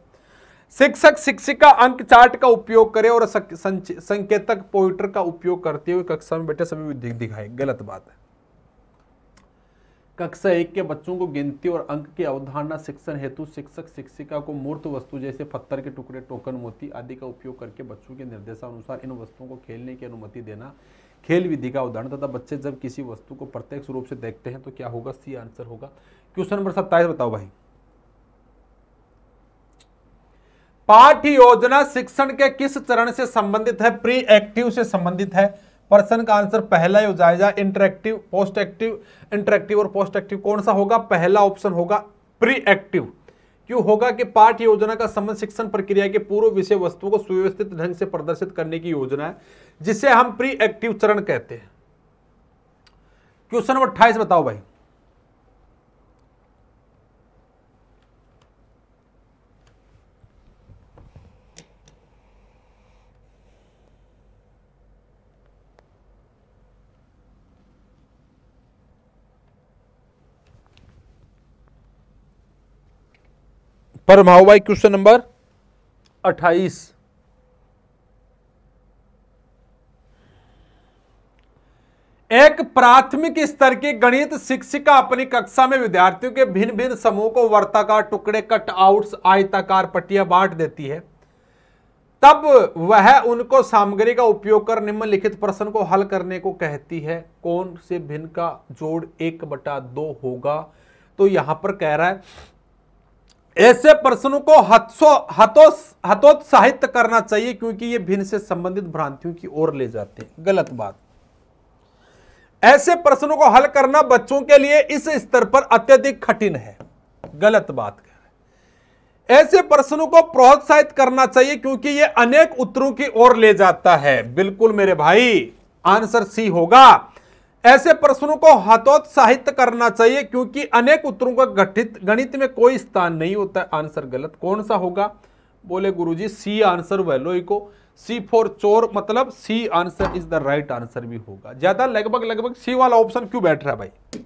शिक्षक शिक्षिका अंक चार्ट का उपयोग करे और संकेतक पोइटर का उपयोग करते हुए कक्षा में बैठे समय दिख दिखाए गलत बात है कक्षा एक के बच्चों को गिनती और अंक की अवधारणा शिक्षण हेतु शिक्षक शिक्षिका को मूर्त वस्तु जैसे पत्थर के टुकड़े टोकन मोती आदि का उपयोग करके बच्चों के निर्देशानुसार इन वस्तुओं को खेलने की अनुमति देना खेल विधि का उदाहरण तथा बच्चे जब किसी वस्तु को प्रत्यक्ष रूप से देखते हैं तो क्या होगा सी आंसर होगा क्वेश्चन नंबर सत्ताईस बताओ भाई पाठ योजना शिक्षण के किस चरण से संबंधित है प्री एक्टिव से संबंधित है प्रश्न का आंसर पहला ही जाएगा इंटरेक्टिव पोस्ट एक्टिव इंटरेक्टिव और पोस्ट एक्टिव कौन सा होगा पहला ऑप्शन होगा प्री एक्टिव क्यों होगा कि पाठ योजना का संबंध शिक्षण प्रक्रिया के पूर्व विषय वस्तु को सुव्यवस्थित ढंग से प्रदर्शित करने की योजना है जिसे हम प्री एक्टिव चरण कहते हैं क्वेश्चन नंबर अट्ठाईस बताओ भाई पर माओ भाई क्वेश्चन नंबर अट्ठाईस एक प्राथमिक स्तर की गणित शिक्षिका अपनी कक्षा में विद्यार्थियों के भिन्न भिन्न समूह को वर्ताकार टुकड़े कट आउट्स आयताकार पट्टियां बांट देती है तब वह उनको सामग्री का उपयोग कर निम्नलिखित प्रश्न को हल करने को कहती है कौन से भिन्न का जोड़ एक बटा दो होगा तो यहां पर कह रहा है ऐसे प्रश्नों को हतोत्साहित करना चाहिए क्योंकि ये भिन्न से संबंधित भ्रांतियों की ओर ले जाते हैं गलत बात ऐसे प्रश्नों को हल करना बच्चों के लिए इस स्तर पर अत्यधिक कठिन है गलत बात कर ऐसे प्रश्नों को प्रोत्साहित करना चाहिए क्योंकि ये अनेक उत्तरों की ओर ले जाता है बिल्कुल मेरे भाई आंसर सी होगा ऐसे प्रश्नों को हतोत्साहित करना चाहिए क्योंकि अनेक उत्तरों का गठित गणित में कोई स्थान नहीं होता आंसर गलत कौन सा होगा बोले गुरुजी सी आंसर वेलोई को सी फोर चोर मतलब C answer is the right answer भी होगा ज्यादा लगभग लगभग सी वाला ऑप्शन क्यों बैठ रहा है भाई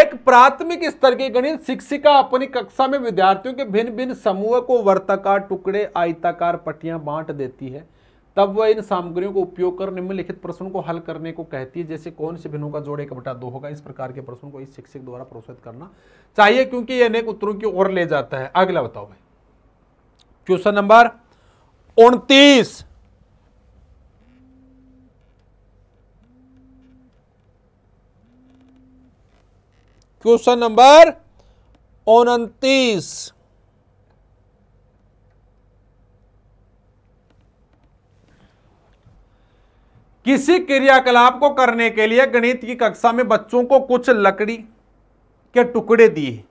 एक प्राथमिक स्तर के गणित शिक्षिका अपनी कक्षा में विद्यार्थियों के भिन्न भिन्न समूह को वर्ताकार टुकड़े आयताकार पट्टियां बांट देती है तब वह इन सामग्रियों को उपयोग कर निम्नलिखित प्रश्नों को हल करने को कहती है जैसे कौन से भिन्नों का जोड़ एक बटा दो होगा इस प्रकार के प्रश्नों को इस शिक्षक द्वारा प्रोत्साहित करना चाहिए क्योंकि यह अनेक उत्तरों की ओर ले जाता है अगला बताओ भाई क्वेश्चन नंबर उनतीस क्वेश्चन नंबर उनतीस किसी क्रियाकलाप को करने के लिए गणित की कक्षा में बच्चों को कुछ लकड़ी के टुकड़े दिए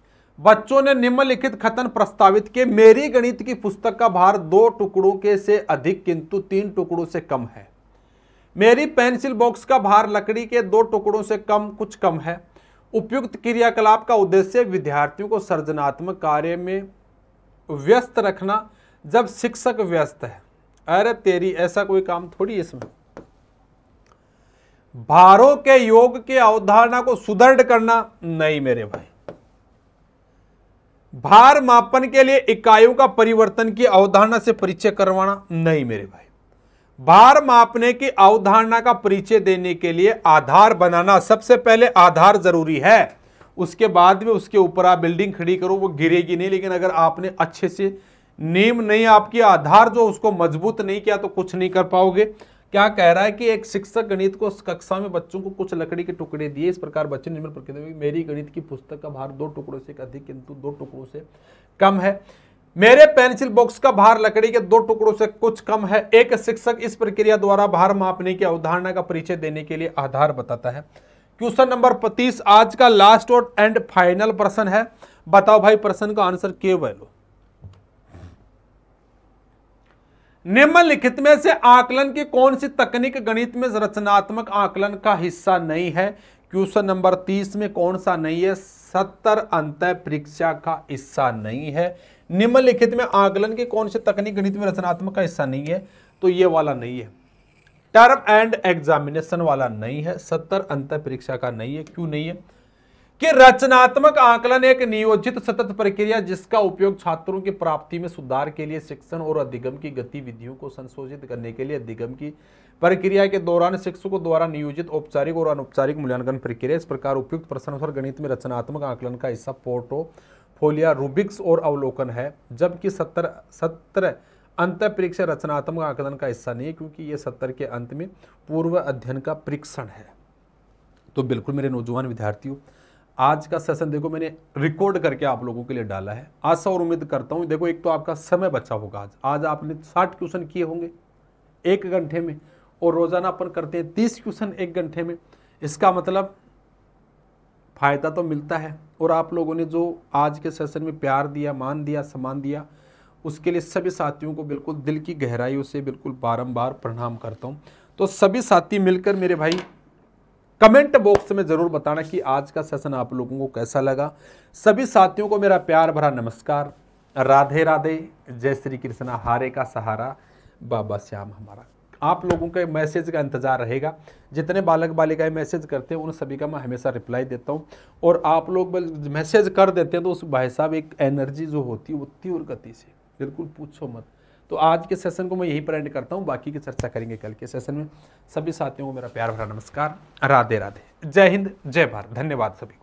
बच्चों ने निम्नलिखित कथन प्रस्तावित किए मेरी गणित की पुस्तक का भार दो टुकड़ों के से अधिक किंतु तीन टुकड़ों से कम है मेरी पेंसिल बॉक्स का भार लकड़ी के दो टुकड़ों से कम कुछ कम है उपयुक्त क्रियाकलाप का उद्देश्य विद्यार्थियों को सृजनात्मक कार्य में व्यस्त रखना जब शिक्षक व्यस्त है अरे तेरी ऐसा कोई काम थोड़ी इसमें भारों के योग की अवधारणा को सुदृढ़ करना नहीं मेरे भाई भार मापन के लिए इकाइयों का परिवर्तन की अवधारणा से परिचय करवाना नहीं मेरे भाई भार मापने की अवधारणा का परिचय देने के लिए आधार बनाना सबसे पहले आधार जरूरी है उसके बाद में उसके ऊपर आप बिल्डिंग खड़ी करो वो गिरेगी नहीं लेकिन अगर आपने अच्छे से नीम नहीं आपकी आधार जो उसको मजबूत नहीं किया तो कुछ नहीं कर पाओगे क्या कह रहा है कि एक शिक्षक गणित को कक्षा में बच्चों को कुछ लकड़ी के टुकड़े दिए इस प्रकार बच्चे निर्मल प्रक्रिया मेरी गणित की पुस्तक का भार दो टुकड़ों से अधिक किंतु दो टुकड़ों से कम है मेरे पेंसिल बॉक्स का भार लकड़ी के दो टुकड़ों से कुछ कम है एक शिक्षक इस प्रक्रिया द्वारा भार मापने की अवधारणा का परिचय देने के लिए आधार बताता है क्वेश्चन नंबर तीस आज का लास्ट और एंड फाइनल प्रश्न है बताओ भाई प्रश्न का आंसर के वैल्यू निम्नलिखित में से आकलन की कौन सी तकनीक गणित में रचनात्मक आकलन का हिस्सा नहीं है क्वेश्चन नंबर तीस में कौन सा नहीं है सत्तर अंत परीक्षा का हिस्सा नहीं है निम्नलिखित में आकलन की कौन सी तकनीक गणित में रचनात्मक का हिस्सा नहीं है तो ये वाला नहीं है टर्म एंड एग्जामिनेशन वाला नहीं है सत्तर अंत परीक्षा का नहीं है क्यों नहीं है कि रचनात्मक आकलन एक नियोजित सतत प्रक्रिया जिसका उपयोग छात्रों की प्राप्ति में सुधार के लिए शिक्षण और अधिगम की गतिविधियों को संशोधित करने के लिए अधिगम की प्रक्रिया के दौरान शिक्षकों द्वारा नियोजित औपचारिक और अनौपचारिक मूल्यांकन प्रक्रिया इस प्रकार उपयुक्त प्रश्नोत्तर गणित में रचनात्मक आकलन का हिस्सा फोलिया रूबिक्स और अवलोकन है जबकि सत्तर सत्र अंत परीक्षा रचनात्मक आकलन का हिस्सा नहीं है क्योंकि ये सत्तर के अंत में पूर्व अध्ययन का परीक्षण है तो बिल्कुल मेरे नौजवान विद्यार्थियों आज का सेशन देखो मैंने रिकॉर्ड करके आप लोगों के लिए डाला है आशा और उम्मीद करता हूँ देखो एक तो आपका समय बचा होगा आज आज आपने साठ क्वेश्चन किए होंगे एक घंटे में और रोजाना अपन करते हैं तीस क्वेश्चन एक घंटे में इसका मतलब फ़ायदा तो मिलता है और आप लोगों ने जो आज के सेशन में प्यार दिया मान दिया सम्मान दिया उसके लिए सभी साथियों को बिल्कुल दिल की गहराइयों से बिल्कुल बारम्बार प्रणाम करता हूँ तो सभी साथी मिलकर मेरे भाई कमेंट बॉक्स में ज़रूर बताना कि आज का सेशन आप लोगों को कैसा लगा सभी साथियों को मेरा प्यार भरा नमस्कार राधे राधे जय श्री कृष्णा हारे का सहारा बाबा श्याम हमारा आप लोगों के मैसेज का इंतज़ार रहेगा जितने बालक बालिकाएं मैसेज करते हैं उन सभी का मैं हमेशा रिप्लाई देता हूँ और आप लोग मैसेज कर देते हैं तो उस भाई साहब एक एनर्जी जो होती है वो तीव्र गति से बिल्कुल पूछो मत तो आज के सेशन को मैं यहीं पर एंड करता हूँ बाकी की चर्चा करेंगे कल के सेशन में सभी साथियों को मेरा प्यार भरा नमस्कार राधे राधे जय हिंद जय भारत धन्यवाद सभी